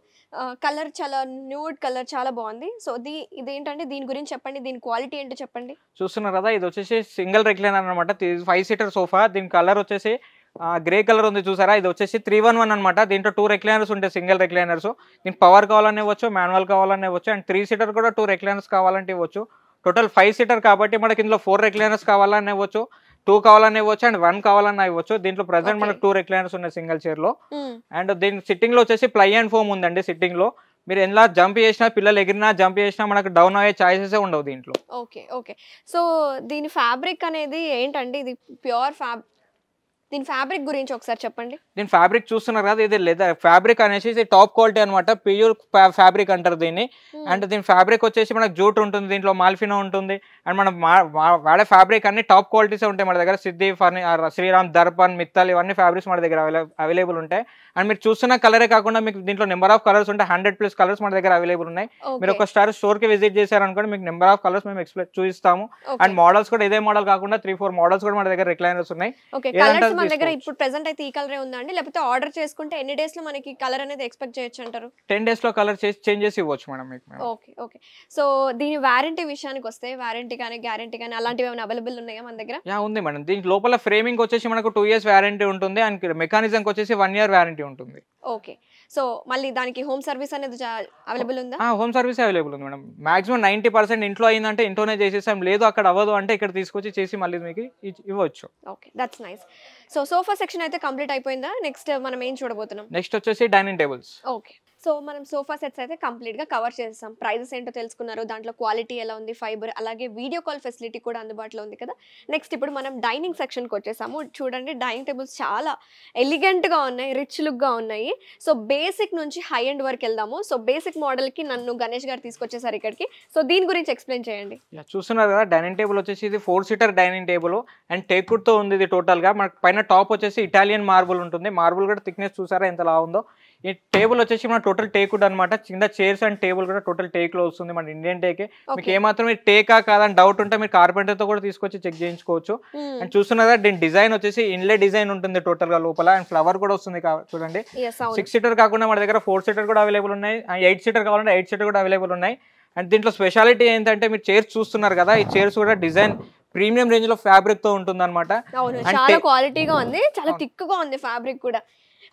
కలర్ చాలా న్యూడ్ కలర్ చాలా బాగుంది సో దీ ఇదేంటంటే దీని గురించి చెప్పండి దీని క్వాలిటీ ఏంటో చెప్పండి చూస్తున్నారు కదా ఇది వచ్చేసి సింగిల్ రెక్లైనర్ అనమాట ఫైవ్ సీటర్ సోఫా దీని కలర్ వచ్చేసి గ్రే కలర్ ఉంది చూసారా ఇది వచ్చేసి త్రీ వన్ వన్ అనమాట దీంట్లో టూ రెక్లైనర్స్ ఉంటాయి సింగిల్ రెక్లైనర్స్ దీనికి పవర్ కావాలనే వచ్చు మాన్యువల్ కావాలని వచ్చు అండ్ త్రీ సీటర్ కూడా టూ రెక్లైనర్స్ కావాలంటే ఇవ్వచ్చు టోటల్ ఫైవ్ సీటర్ కాబట్టి మనకి ఇందులో ఫోర్ రెక్లైనర్స్ కావాలని ఇవ్వచ్చు టూ కావాలని ఇవ్వచ్చు అండ్ వన్ కావాలని ఇవ్వచ్చు దీంట్లో ప్రజెంట్ మనకు టూ రెక్లైనర్స్ ఉన్నాయి సింగిల్ చైర్ లో అండ్ hmm. దీని సిట్టింగ్ లో వచ్చేసి ప్లై అండ్ ఫోమ్ ఉందండి సిట్టింగ్ లో మీరు ఎలా జంప్ చేసినా పిల్లలు ఎగిరినా జంప్ చేసినా మనకు డౌన్ అయ్యే ఛాయిసెస్ ఉండవు దీంట్లో ఓకే ఓకే సో దీని ఫ్యాబ్రిక్ అనేది ఏంటండి ఇది ప్యూర్ ఫ్యాబ్ దీని ఫ్యాబ్రిక్ గురించి ఒకసారి చెప్పండి దీని ఫ్యాబ్రిక్ చూస్తున్నారు కదా ఇది లేదా ఫ్యాబ్రిక్ అనేసి టాప్ క్వాలిటీ అనమాట ప్యూర్ ఫ్యాబ్రిక్ అంటారు దీన్ని అండ్ hmm. దీని ఫ్యాబ్రిక్ వచ్చేసి మనకు జూట్ ఉంటుంది దీంట్లో మాల్ఫినో ఉంటుంది అండ్ మనం వాడే ఫ్యాబ్రిక్ అన్ని టాప్ క్వాలిటీస్ ఉంటాయి మన దగ్గర సిద్ధి ఫర్ని శ్రీరామ్ దర్పన్ మిత్తల్ ఇవన్నీ ఫ్యాబ్రిక్స్ మన దగ్గర అవైలబుల్ ఉంటాయి అండ్ మీరు చూస్తున్న కలరే కాకుండా మీకు దీంట్లో నెంబర్ ఆఫ్ కలర్స్ ఉంటాయి హండ్రెడ్ ప్లస్ కలర్స్ మన దగ్గర అవైలబుల్ ఉన్నాయి మీరు ఒకసారి స్టోర్ కి విజిట్ చేశారనుకోండి మీకు నెంబర్ ఆఫ్ కలర్స్ మేము ఎక్స్ప్లెయిన్ చూపిస్తాము అండ్ మోడల్స్ కూడా ఇదే మోడల్ కాకుండా త్రీ ఫోర్ మోడల్స్ కూడా మన దగ్గర రిక్లైనర్స్ ఉన్నాయి అయితే ఈ ఉందండి లేకపోతే ఆర్డర్ చేసుకుంటే ఎన్ని డేస్ లో మనకి కలర్ అనేది ఎక్స్పెక్ట్ చేయొచ్చు అంటారు టెన్ డేస్ లో కలర్ చేంజ్ చేసి ఇవ్వచ్చు మేడం మీకు ఓకే ఓకే సో దీని వారంటీ విషయానికి వస్తే వారంటీ కానీ గ్యారంటీ కానీ అలాంటివి ఏమైనా అవైలబుల్ ఉన్నాయా మన దగ్గర యా ఉంది మేడం దీనికి లోపల ఫ్రేమింగ్ వచ్చేసి మనకు టూ ఇయర్స్ వ్యారంటీ ఉంటుంది అండ్ మెకానిజంకి వచ్చేసి వన్ ఇయర్ వ్యారంటీ ఉంటుంది ఓకే సో మళ్ళీ దానికి హోమ్ సర్వీస్ అనేది అవైలబుల్ ఉందా హోమ్ సర్వీస్ అవైలబుల్ ఉంది మేడం మాక్సిమం నైన్టీ పర్సెంట్ ఇంట్లో అయిందంటే ఇంట్లోనే చేసేసాం లేదు అక్కడ అవ్వదు అంటే ఇక్కడ తీసుకొచ్చి చేసి మళ్ళీ మీకు ఇవ్వచ్చు okay that's nice so sofa section అయితే కంప్లీట్ అయిపోయిందా నెక్స్ట్ మనం ఏం చూడబోతున్నాం నెక్స్ట్ వచ్చేసి డైనింగ్ టేబుల్స్ ఓకే సో మనం సోఫా సెట్స్ అయితే కంప్లీట్గా కవర్ చేస్తాం ప్రైజెస్ ఏంటో తెలుసుకున్నారు దాంట్లో క్వాలిటీ ఎలా ఉంది ఫైబర్ అలాగే వీడియో కాల్ ఫెసిలిటీ కూడా అందుబాటులో ఉంది కదా నెక్స్ట్ ఇప్పుడు మనం డైనింగ్ సెక్షన్కి వచ్చేసాము చూడండి డైనింగ్ టేబుల్స్ చాలా ఎలిగెంట్గా ఉన్నాయి రిచ్ లుక్గా ఉన్నాయి సో బేసిక్ నుంచి హై ఎండ్ వరకు వెళ్దాము సో బేసిక్ మోడల్కి నన్ను గణేష్ గారు తీసుకొచ్చేసారు ఇక్కడికి సో దీని గురించి ఎక్స్ప్లెయిన్ చేయండి చూస్తున్నారు కదా డైనింగ్ టేబుల్ వచ్చేసి ఇది four seater dining table and టేకుడ్తో ఉంది ఇది టోటల్గా మనకు పైన టాప్ వచ్చేసి ఇటాలియన్ మార్బుల్ ఉంటుంది మార్బుల్ కూడా థిక్నెస్ చూసారా ఎంత లా ఉందో ఈ టేబుల్ వచ్చేసి మన టోటల్ టేకుడ్ అనమాట కింద చైర్స్ అండ్ టేబుల్ కూడా టోటల్ టేక్ లో వస్తుంది మన ఇండియన్ టేకే మీకు ఏమాత్రం టేకా కాదని డౌట్ ఉంటే మీరు కార్పెంటర్ తో కూడా తీసుకొచ్చి చెక్ చేయించుకోవచ్చు అండ్ చూస్తున్నారా దీని డిజైన్ వచ్చేసి ఇన్లే డిజైన్ ఉంటుంది టోటల్ గా లోపల అండ్ ఫ్లవర్ కూడా వస్తుంది చూడండి సిక్స్ సీటర్ కాకుండా మన దగ్గర ఫోర్ సీటర్ కూడా అవైలబుల్ ఉన్నాయి ఎయిట్ సీటర్ కావాలంటే ఎయిట్ సీటర్ కూడా అవైలబుల్ ఉన్నాయి అండ్ దీంట్లో స్పెషాలిటీ ఏంటంటే మీరు చైర్స్ చూస్తున్నారు కదా ఈ చైర్స్ కూడా డిజైన్ ప్రీమియం రేంజ్ లో ఫ్యాబ్రిక్ తో ఉంటుంది అనమాట చాలా క్వాలిటీగా ఉంది చాలా థిక్ గా ఉంది ఫ్యాబ్రిక్ కూడా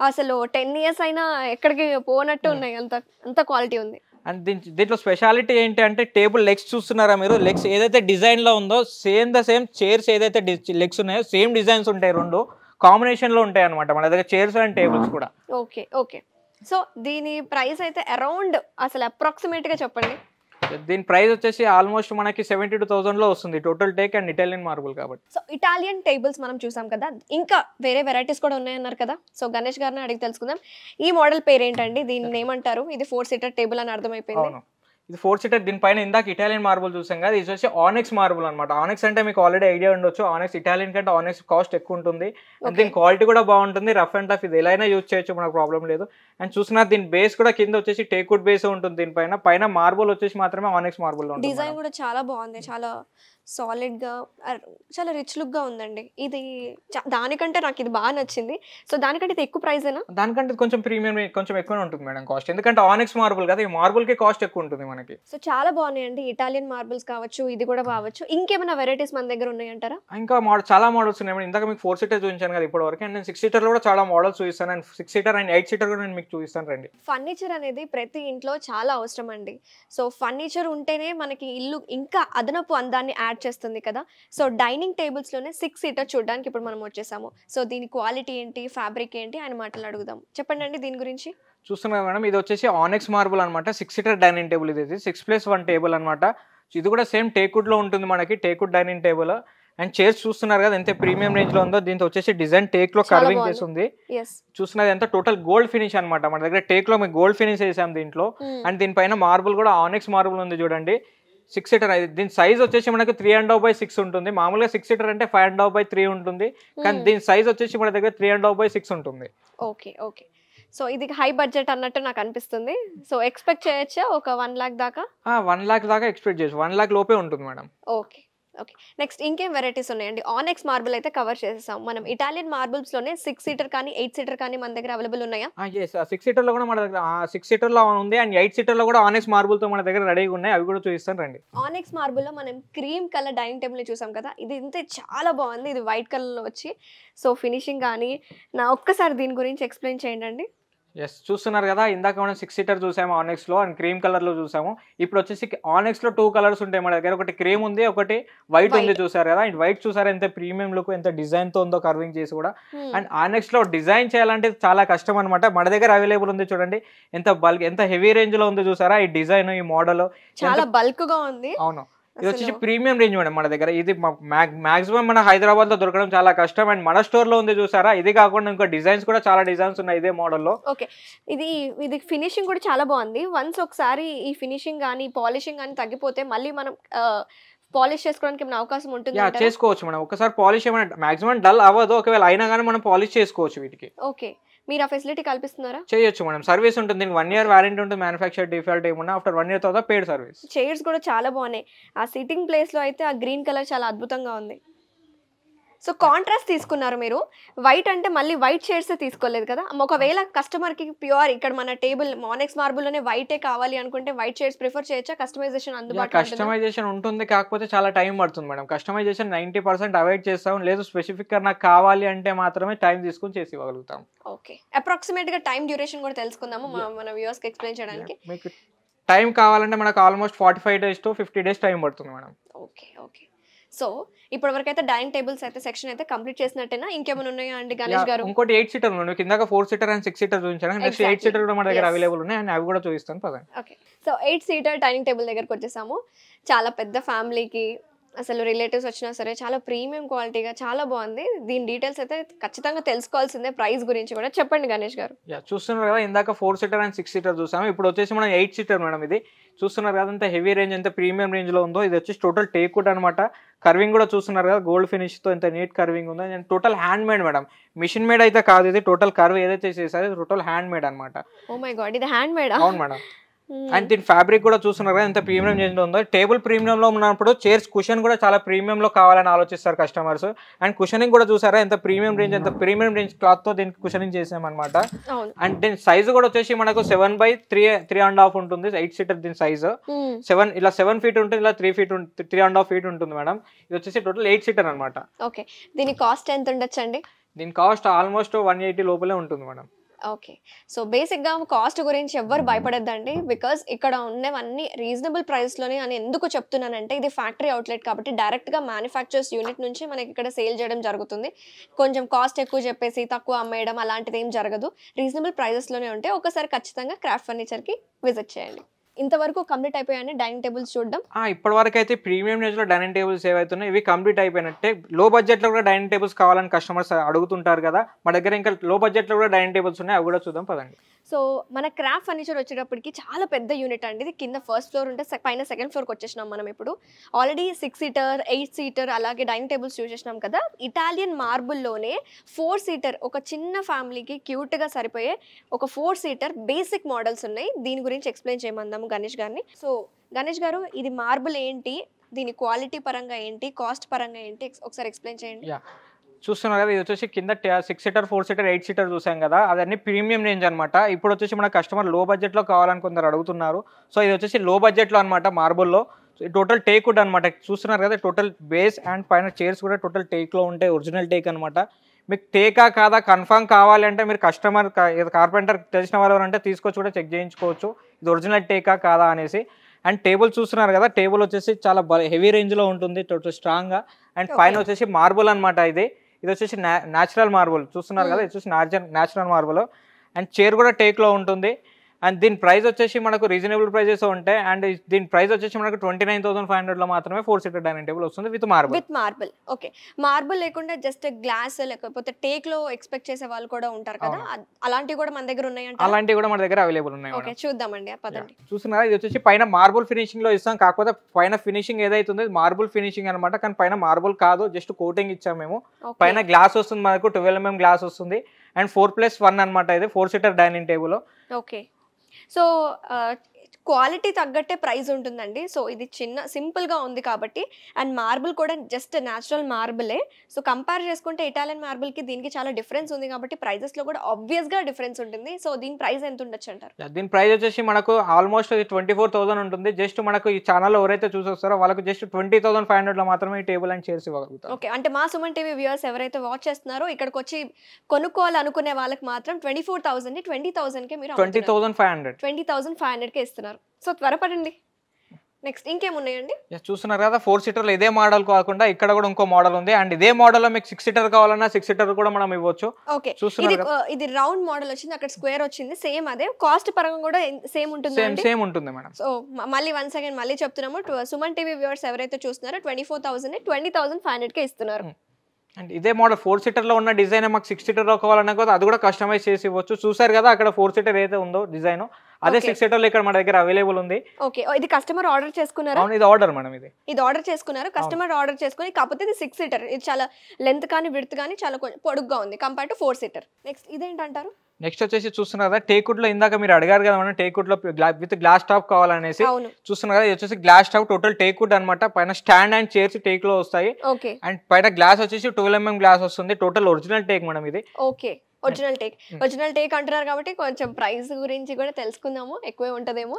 అసలు టెన్ ఇయర్స్ అయినా ఎక్కడికి పోనట్టు hmm. ఉన్నాయి అంత అంత క్వాలిటీ ఉంది అండ్ దీంట్లో స్పెషాలిటీ ఏంటి అంటే టేబుల్ లెగ్స్ చూస్తున్నారా మీరు లెగ్స్ ఏదైతే డిజైన్లో ఉందో సేమ్ ద సేమ్ చైర్స్ ఏదైతే లెగ్స్ ఉన్నాయో సేమ్ డిజైన్స్ ఉంటాయి రెండు కాంబినేషన్లో ఉంటాయి అనమాట మన దగ్గర చైర్స్ అండ్ టేబుల్స్ కూడా ఓకే ఓకే సో దీని ప్రైస్ అయితే అరౌండ్ అసలు అప్రాక్సిమేట్గా చెప్పండి దీని ప్రైస్ వచ్చేసి ఆల్మోస్ట్ మనకి సెవెంటీ టూ థౌసండ్ లో వస్తుంది total teak and Italian marble కాబట్టి సో ఇటాలియన్ టేబుల్స్ మనం చూసాం కదా ఇంకా వేరే వెరైటీస్ కూడా ఉన్నాయన్నారు కదా సో గణేష్ గారిని అడిగి తెలుసుకుందాం ఈ మోడల్ పేరు ఏంటండి దీన్ని ఏమంటారు ఇది ఫోర్ సీటర్ టేబుల్ అని అర్థమైపోయింది ఇది ఫోర్ సీటర్ దీనిపైన ఇందాక ఇటాలియన్ మార్బుల్ చూసాం కదా ఇది వచ్చి ఆనెక్స్ మార్బుల్ అనమాట ఆనెక్స్ అంటే మీకు ఆల్రెడీ ఐడియా ఉండొచ్చు ఆనెక్స్ ఇటాలియన్ కంటే ఆనెక్స్ కాస్ట్ ఎక్కువ ఉంటుంది అండ్ దీని క్వాలిటీ కూడా బాగుంటుంది రఫ్ అండ్ టఫ్ ఇది ఎలా అయినా యూజ్ చేయొచ్చు మనకు ప్రాబ్లం లేదు అండ్ చూసిన దీని బేస్ కూడా కింద వచ్చేసి టేక్వుడ్ బేస్ ఉంటుంది దీనిపైన పైన మార్బుల్ వచ్చేసి మాత్రమే ఆనెక్స్ మార్బుల్ డిజైన్ కూడా చాలా బాగుంది చాలా సాలిడ్గా చాలా రిచ్ లుక్గా ఉందండి ఇది దానికంటే నాకు ఇది బాగా నచ్చింది సో దానికంటే ఇది ఎక్కువ ప్రైస్ అయినా దానికంటే కొంచెం ప్రీమియం కొంచెం ఎక్కువ ఉంటుంది మేడం కాస్ట్ ఎందుకంటే ఆనెక్స్ మార్బుల్ కదా ఈ మార్బుల్కి కాస్ట్ ఎక్కువ ఉంటుంది మనకి సో చాలా బాగున్నాయండి ఇటాలియన్ మార్బుల్స్ కావచ్చు ఇది కూడా కావచ్చు ఇంకేమైనా వెరైటీస్ మన దగ్గర ఉన్నాయంటారా ఇంకా మోడల్ చాలా మోడల్స్ ఉన్నాయి మేడం ఇంకా మీకు ఫోర్ సీటర్ చూపించాను కదా ఇప్పటి వరకు అండ్ నేను సిక్స్ సీటర్ కూడా చాలా మోడల్స్ చూపిస్తాను and six seater and eight seater కూడా నేను మీకు చూపిస్తాను రండి ఫర్నిచర్ అనేది ప్రతి ఇంట్లో చాలా అవసరం అండి సో ఫర్నిచర్ ఉంటేనే మనకి ఇల్లు ఇంకా అదనపు అందాన్ని యాడ్ యాడ్ చేస్తుంది కదా సో డైనింగ్ టేబుల్స్లోనే సిక్స్ సీటర్ చూడడానికి ఇప్పుడు మనం వచ్చేసాము సో దీని క్వాలిటీ ఏంటి ఫ్యాబ్రిక్ ఏంటి అని మాటలు అడుగుదాం చెప్పండి అండి దీని గురించి చూస్తున్నాం మేడం ఇది వచ్చేసి ఆనెక్స్ మార్బుల్ అనమాట సిక్స్ సీటర్ డైనింగ్ టేబుల్ ఇది సిక్స్ ప్లస్ వన్ టేబుల్ అనమాట ఇది కూడా సేమ్ టేకుడ్లో ఉంటుంది మనకి teakwood dining table and chairs చూస్తున్నారు కదా ఎంత ప్రీమియం రేంజ్ లో ఉందో దీంతో వచ్చేసి డిజైన్ టేక్ లో కర్వింగ్ చేసింది చూస్తున్నది ఎంత టోటల్ గోల్డ్ ఫినిష్ అనమాట మన దగ్గర టేక్ లో మేము గోల్డ్ ఫినిష్ చేసాం దీంట్లో hmm. అండ్ దీనిపైన మార్బుల్ కూడా ఆనెక్స్ మార్బుల్ ఉంది చూడండి సిక్స్ సీటర్ అయితే దీని సైజ్ వచ్చేసి మనకి three and half by six ఉంటుంది మామూలుగా సిక్స్ సీటర్ అంటే five and half by three ఉంటుంది కానీ hmm. దీని సైజ్ వచ్చేసి మన దగ్గర three and half by six ఉంటుంది ఓకే ఓకే సో ఇది హై బడ్జెట్ అన్నట్టు నాకు అనిపిస్తుంది సో ఎక్స్పెక్ట్ చేయొచ్చా ఒక వన్ లాక్ దాకా వన్ లాక్ దాకా ఎక్స్పెక్ట్ చేయొచ్చు వన్ లాక్ లోపే ఉంటుంది మేడం ఓకే ఓకే నెక్స్ట్ ఇంకేం వెరైటీస్ ఉన్నాయండి ఆనెక్స్ మార్బుల్ అయితే కవర్ చేసేసాం మనం ఇటాలియన్ మార్బుల్స్ లోనే సిక్స్ సీటర్ కానీ ఎయిట్ సీటర్ కానీ మన దగ్గర అవైలబుల్ ఉన్నాయా సిక్స్ సీటర్ లో కూడా మన దగ్గర సిక్స్ సీటర్ లో ఉంది అండ్ ఎయిట్ సీటర్ లో కూడా ఆనెక్స్ మార్బుల్ తో మన దగ్గర రెడీగా ఉన్నాయి అవి కూడా చూపిస్తాను రండి ఆనెక్స్ మార్బుల్ లో మనం క్రీమ్ కలర్ డైనింగ్ టేబుల్ చూసాం కదా ఇది ఇంతే చాలా బాగుంది ఇది వైట్ కలర్ లో వచ్చి సో ఫినిషింగ్ కానీ నా ఒక్కసారి దీని గురించి ఎక్స్ప్లెయిన్ చేయండి ఎస్ చూస్తున్నారు కదా ఇందాక మనం సిక్స్ సీటర్ చూసాము ఆనెక్స్లో అండ్ క్రీమ్ కలర్లో చూసాము ఇప్పుడు వచ్చేసి ఆనెక్స్లో టూ కలర్స్ ఉంటాయి మన దగ్గర ఒకటి క్రీమ్ ఉంది ఒకటి వైట్ ఉంది చూసారు కదా అండ్ వైట్ చూసారు ఎంత ప్రీమియం లుక్ ఎంత డిజైన్తో ఉందో కర్వింగ్ చేసి కూడా అండ్ ఆనెక్స్లో డిజైన్ చేయాలంటే చాలా కష్టం అనమాట మన దగ్గర అవైలబుల్ ఉంది చూడండి ఎంత బల్క్ ఎంత హెవీ రేంజ్లో ఉంది చూసారా ఈ డిజైన్ ఈ మోడల్ చాలా బల్క్గా ఉంది అవును ఇది వచ్చేసి ప్రీమియం రేంజ్ మేడం మన దగ్గర ఇది మాక్సిమం మన హైదరాబాద్ లో దొరకడం చాలా కష్టం అండ్ మన స్టోర్ లో ఉంది చూసారా ఇది కాకుండా ఇంకా డిజైన్స్ కూడా చాలా డిజైన్స్ ఉన్నాయి ఇదే మోడల్ లో ఓకే ఇది ఇది ఫినిషింగ్ కూడా చాలా బాగుంది వన్స్ ఒకసారి ఈ ఫినిషింగ్ కానీ పాలిషింగ్ కానీ తగ్గిపోతే మళ్ళీ మనం పాలిష్ చేసుకోవడానికి ఏమైనా అవకాశం ఉంటుంది చేసుకోవచ్చు మనం ఒకసారి పాలిష్ ఏమైనా మాక్సిమం డల్ అవ్వదు ఒకవేళ అయినా కానీ మనం పాలిష్ చేసుకోవచ్చు వీటికి ఓకే మీరు ఆ ఫెసిలిటీ కల్పిస్తున్నారా చేయొచ్చు మేడం సర్వీస్ ఉంటుంది వన్ ఇయర్ వారంటీ ఉంటుంది మ్యానుఫ్యాక్చర్ డిఫాల్ట్ ఏమన్నా ఆఫ్టర్ వన్ ఇయర్ తర్వాత పేడ్ సర్వీస్ చైర్స్ కూడా చాలా బాగున్నాయి ఆ సిట్టింగ్ ప్లేస్ లో అయితే ఆ గ్రీన్ కలర్ చాలా అద్భుతంగా ఉంది సో కాంట్రాస్ట్ తీసుకున్నారు మీరు వైట్ అంటే మళ్ళీ వైట్ షేడ్స్ తీసుకోలేదు కదా ఒకవేళ కస్టమర్కి ప్యూర్ ఇక్కడ మన టేబుల్ మానెక్స్ మార్బుల్లోనే వైటే కావాలి అనుకుంటే వైట్ షేడ్స్ ప్రిఫర్ చేయొచ్చా కస్టమైజేషన్ అందుబాటులో కస్టమైజేషన్ ఉంటుంది కాకపోతే చాలా టైం పడుతుంది madam customization ninety percent avoid చేస్తాం లేదు స్పెసిఫిక్గా నాకు కావాలి అంటే మాత్రమే టైం తీసుకుని చేసి ఇవ్వగలుగుతాం ఓకే అప్రాక్సిమేట్ గా టైం డ్యూరేషన్ కూడా తెలుసుకుందాము మన వ్యూవర్స్ కి ఎక్స్ప్లెయిన్ చేయడానికి మీకు టైం కావాలంటే మనకు almost forty five days to fifty days time పడుతుంది మేడం ఓకే ఓకే సో ఇప్పటి వరకు అయితే డైనింగ్ టేబుల్స్ అయితే సెక్షన్ అయితే కంప్లీట్ చేసినట్టేనా ఇంకేమైనా ఉన్నాయా అండి గణేష్ గారు ఇంకోటి ఎయిట్ సీటర్ ఉన్నాయి కింద four seater and six seater చూపించాను నెక్స్ట్ ఎయిట్ సీటర్ కూడా మన దగ్గర అవైలబుల్ ఉన్నాయి అవి కూడా చూపిస్తాను పదండి okay so eight seater dining table దగ్గరకు వచ్చేసాము చాలా పెద్ద ఫ్యామిలీకి అసలు రిలేటివ్స్ వచ్చినా సరే చాలా ప్రీమియం క్వాలిటీగా చాలా బాగుంది దీని డీటెయిల్స్ అయితే ఖచ్చితంగా తెలుసుకోవాల్సిందే ప్రైస్ గురించి కూడా చెప్పండి గణేష్ గారు చూస్తున్నారు కదా ఇందాక four seater and six seater చూసాము ఇప్పుడు వచ్చేసి మనం ఎయిట్ సీటర్ మేడం ఇది చూస్తున్నారు కదా అంత హెవీ రేంజ్ ఎంత ప్రీమియం రేంజ్లో ఉందో ఇది వచ్చేసి టోటల్ టేక్వుడ్ అనమాట కర్వింగ్ కూడా చూస్తున్నారు కదా గోల్డ్ ఫినిష్తో ఎంత నీట్ కర్వింగ్ ఉందో and total hand made madam machine made అయితే కాదు ఇది టోటల్ కర్వ్ ఏదైతే చేశారో టోటల్ హ్యాండ్ మేడ్ అనమాట అవును మేడం అండ్ దీని ఫ్యాబ్రిక్ కూడా చూస్తున్నారు కదా ఎంత ప్రీమియం చేంజ్ ఉందో టేబుల్ ప్రీమియంలో ఉన్నప్పుడు చైర్స్ కుషన్ కూడా చాలా ప్రీమియంలో కావాలని ఆలోచిస్తారు కస్టమర్స్ అండ్ కుషనింగ్ కూడా చూసారా ఎంత ప్రీమియం రేంజ్ ఎంత ప్రీమియం రేంజ్ క్లాత్తో దీనికి కుషనింగ్ చేసామన్నమాట అండ్ దీని సైజు కూడా వచ్చేసి మనకు seven by three three and half ఉంటుంది ఎయిట్ సీటర్ దీని సైజు సెవెన్ hmm. ఇలా సెవెన్ ఫీట్ ఉంటుంది ఇలా three feet three and half feet ఉంటుంది మేడం ఇది వచ్చేసి టోటల్ ఎయిట్ సీటర్ అనమాట ఓకే దీని కాస్ట్ ఎంత ఉండొచ్చు అండి దీని కాస్ట్ ఆల్మోస్ట్ వన్ ఎయిటీ లోపలే ఉంటుంది మేడం ఓకే సో బేసిక్గా కాస్ట్ గురించి ఎవ్వరు భయపడద్దండి బికాస్ ఇక్కడ ఉన్నవన్నీ రీజనబుల్ ప్రైస్లోనే అని ఎందుకు చెప్తున్నానంటే ఇది ఫ్యాక్టరీ అవుట్లెట్ కాబట్టి డైరెక్ట్గా మ్యానుఫ్యాక్చర్స్ యూనిట్ నుంచి మనకి ఇక్కడ సేల్ చేయడం జరుగుతుంది కొంచెం కాస్ట్ ఎక్కువ చెప్పేసి తక్కువ అమ్మేయడం అలాంటిది ఏం జరగదు రీజనబుల్ ప్రైజెస్లోనే ఉంటే ఒకసారి ఖచ్చితంగా క్రాఫ్ట్ ఫర్నిచర్కి విజిట్ చేయండి ఇంతవరకు కంప్లీట్ అయిపోయాయని డైనింగ్ టేబుల్స్ చూడడం ఇప్పటి వరకు అయితే ప్రీమియం రేంజ్ లో డైనింగ్ టేబుల్స్ ఏవైతున్నాయి ఇవి కంప్లీట్ అయిపోయినట్టే లో బడ్జెట్ లో కూడా డైనింగ్ టేబుల్స్ కావాలని కస్టమర్స్ అడుగుతుంటారు కదా మా దగ్గర ఇంకా లో బడ్జెట్ లో కూడా డైనింగ్ టేబుల్స్ ఉన్నాయి అవి కూడా చూద్దాం పదండి సో మన క్రాఫ్ట్ ఫర్నిచర్ వచ్చేటప్పటికి చాలా పెద్ద యూనిట్ అండి ఇది కింద ఫస్ట్ ఫ్లోర్ ఉంటే పైన సెకండ్ ఫ్లోర్కి వచ్చేసినాం మనం ఇప్పుడు already six seater eight seater అలాగే డైనింగ్ టేబుల్స్ యూజ్ చేసినాం కదా ఇటాలియన్ మార్బుల్లోనే ఫోర్ సీటర్ ఒక చిన్న ఫ్యామిలీకి క్యూట్గా సరిపోయే ఒక ఫోర్ సీటర్ బేసిక్ మోడల్స్ ఉన్నాయి దీని గురించి ఎక్స్ప్లెయిన్ చేయమందాము గణేష్ గారిని సో గణేష్ గారు ఇది మార్బుల్ ఏంటి దీని క్వాలిటీ పరంగా ఏంటి కాస్ట్ పరంగా ఏంటి ఒకసారి ఎక్స్ప్లెయిన్ చేయండి చూస్తున్నారు కదా ఇది వచ్చేసి కింద six seater four seater eight seater చూసాం కదా అదన్నీ ప్రీమియం రేంజ్ అనమాట ఇప్పుడు వచ్చేసి మన కస్టమర్ లో బడ్జెట్లో కావాలని కొందరు అడుగుతున్నారు సో ఇది వచ్చేసి లో బడ్జెట్లో అనమాట మార్బుల్లో టోటల్ టేక్ ఉడ్ అనమాట చూస్తున్నారు కదా టోటల్ బేస్ అండ్ పైన చైర్స్ కూడా టోటల్ టేక్లో ఉంటాయి ఒరిజినల్ టేక్ అనమాట మీకు టేకా కాదా కన్ఫామ్ కావాలంటే మీరు కస్టమర్ కార్పెంటర్ తెలిసిన వాళ్ళు ఎవరంటే తీసుకొచ్చి కూడా చెక్ చేయించుకోవచ్చు ఇది ఒరిజినల్ టేకా కాదా అనేసి అండ్ టేబుల్ చూస్తున్నారు కదా టేబుల్ వచ్చేసి చాలా హెవీ రేంజ్లో ఉంటుంది టోటల్ స్ట్రాంగ్గా అండ్ పైన వచ్చేసి మార్బుల్ అనమాట ఇది ఇది వచ్చేసి న్యాచురల్ మార్బుల్ చూస్తున్నారు కదా hmm. ఇది వచ్చేసి నేచురల్ మార్బుల్ అండ్ చైర్ కూడా టేక్లో ఉంటుంది అండ్ దీని ప్రైస్ వచ్చేసి మనకు రీజనబుల్ ప్రైజెస్ ఉంటాయి అండ్ దీని ప్రైస్ వచ్చేసి మనకు twenty nine thousand five hundred లో మాత్రమే ఫోర్ సీటర్ డైనింగ్ టేబుల్ వస్తుంది with marble with marble okay marble లేకుండా జస్ట్ గ్లాస్ లేకపోతే టేక్ లో ఎక్స్పెక్ట్ చేసే వాళ్ళు కూడా ఉంటారు కదా అలాంటివి కూడా మన దగ్గర ఉన్నాయి అలాంటివి కూడా మన దగ్గర అవైలబుల్ ఉన్నాయి ఓకే చూద్దామండి పదండి చూస్తున్నారా ఇది వచ్చేసి పైన మార్బుల్ ఫినిషింగ్ లో ఇస్తాం కాకపోతే పైన ఫినిషింగ్ ఏదైతుందో మార్బుల్ ఫినిషింగ్ అనమాట కానీ పైన మార్బుల్ కాదు జస్ట్ కోటింగ్ ఇచ్చాం మేము పైన గ్లాస్ వస్తుంది మనకు ట్వెల్వ్ ఎంఎం గ్లాస్ వస్తుంది అండ్ ఫోర్ ప్లస్ వన్ అనమాట ఇది four seater dining table okay So, uh, quality తగ్గట్టే ప్రైస్ ఉంటుందండి సో ఇది చిన్న సింపుల్గా ఉంది కాబట్టి అండ్ మార్బుల్ కూడా జస్ట్ న్యాచురల్ మార్బులే సో కంపేర్ చేసుకుంటే ఇటాలియన్ మార్బుల్కి దీనికి చాలా డిఫరెన్స్ ఉంది కాబట్టి ప్రైజెస్లో కూడా ఆబ్వియస్గా డిఫరెన్స్ ఉంటుంది సో దీని ప్రైస్ ఎంత ఉండొచ్చు అంటారు దీని ప్రైస్ వచ్చేసి మనకు ఆల్మోస్ట్ ట్వంటీ ఫోర్ ఉంటుంది జస్ట్ మనకు ఈ ఛానల్లో ఎవరైతే చూసొస్తారో వాళ్ళకి జస్ట్ ట్వంటీ థౌసండ్ ఫైవ్ హండ్రెడ్లో మాత్రమే ఈ టేబుల్ అండ్ చేసి ఓకే అంటే మా సుమన్ టీవీ వ్యూవర్స్ ఎవరైతే వాచ్ చేస్తున్నారో ఇక్కడికి వచ్చి కొనుక్కోవాలనుకునే వాళ్ళకి మాత్రం ట్వంటీ ఫోర్ థౌసండ్ ట్వంటీ థౌసండ్కే మీరు twenty thousand five hundred twenty thousand five హండ్రెడ్కే ఇస్తున్నారు చేస్తున్నారు సో త్వరపడండి నెక్స్ట్ ఇంకేమున్నాయండి చూస్తున్నారు కదా ఫోర్ సీటర్లు ఇదే మోడల్ కాకుండా ఇక్కడ కూడా ఇంకో మోడల్ ఉంది అండ్ ఇదే మోడల్ లో మీకు సిక్స్ సీటర్ కావాలన్నా సిక్స్ సీటర్ కూడా మనం ఇవ్వచ్చు ఓకే ఇది ఇది రౌండ్ మోడల్ వచ్చింది అక్కడ స్క్వేర్ వచ్చింది సేమ్ అదే కాస్ట్ పరంగా కూడా సేమ్ ఉంటుంది సేమ్ సేమ్ ఉంటుంది మేడం సో మళ్ళీ వన్ సెకండ్ మళ్ళీ చెప్తున్నాము సుమన్ టీవీ వ్యూవర్స్ ఎవరైతే చూస్తున్నారో twenty four thousand twenty thousand five hundred కే ఇస్తున్నారు అండ్ hmm. ఇదే మోడల్ ఫోర్ సీటర్ లో ఉన్న డిజైన్ మాకు సిక్స్ సీటర్ కావాలన్నా కూడా అది కూడా కస్టమైజ్ చేసి ఇవ్వచ్చు చూసారు కదా అక్కడ ఫోర్ సీటర్ అయితే ఉందో డిజైన్ అదే సిక్స్ సీటర్ ఇక్కడ మన దగ్గర అవైలబుల్ ఉంది ఓకే ఇది కస్టమర్ ఆర్డర్ చేసుకున్నారా ఇది ఆర్డర్ మేడం ఇది ఇది ఆర్డర్ చేసుకున్నారు కస్టమర్ ఆర్డర్ చేసుకుని కాకపోతే ఇది సిక్స్ సీటర్ ఇది చాలా లెంత్ కానీ విడ్త్ కానీ చాలా పొడుగ్గా ఉంది compare to four seater next ఇదేంటంటారు నెక్స్ట్ వచ్చేసి చూస్తున్నారు కదా టేకుడ్ లో ఇందాక మీరు అడిగారు కదా మనం టేకుడ్ లో విత్ గ్లాస్ టాప్ కావాలనేసి చూస్తున్నారు కదా వచ్చేసి గ్లాస్ టాప్ టోటల్ టేకుడ్ అనమాట పైన స్టాండ్ అండ్ చైర్స్ టేక్ లో వస్తాయి అండ్ పైన గ్లాస్ వచ్చేసి ట్వెల్వ్ ఎంఎం గ్లాస్ వస్తుంది టోటల్ ఒరిజినల్ టేక్ మేడం ఇది okay original teak original teak అంటున్నారు కాబట్టి కొంచెం ప్రైస్ గురించి కూడా తెలుసుకుందాము ఎక్కువే ఉంటదేమో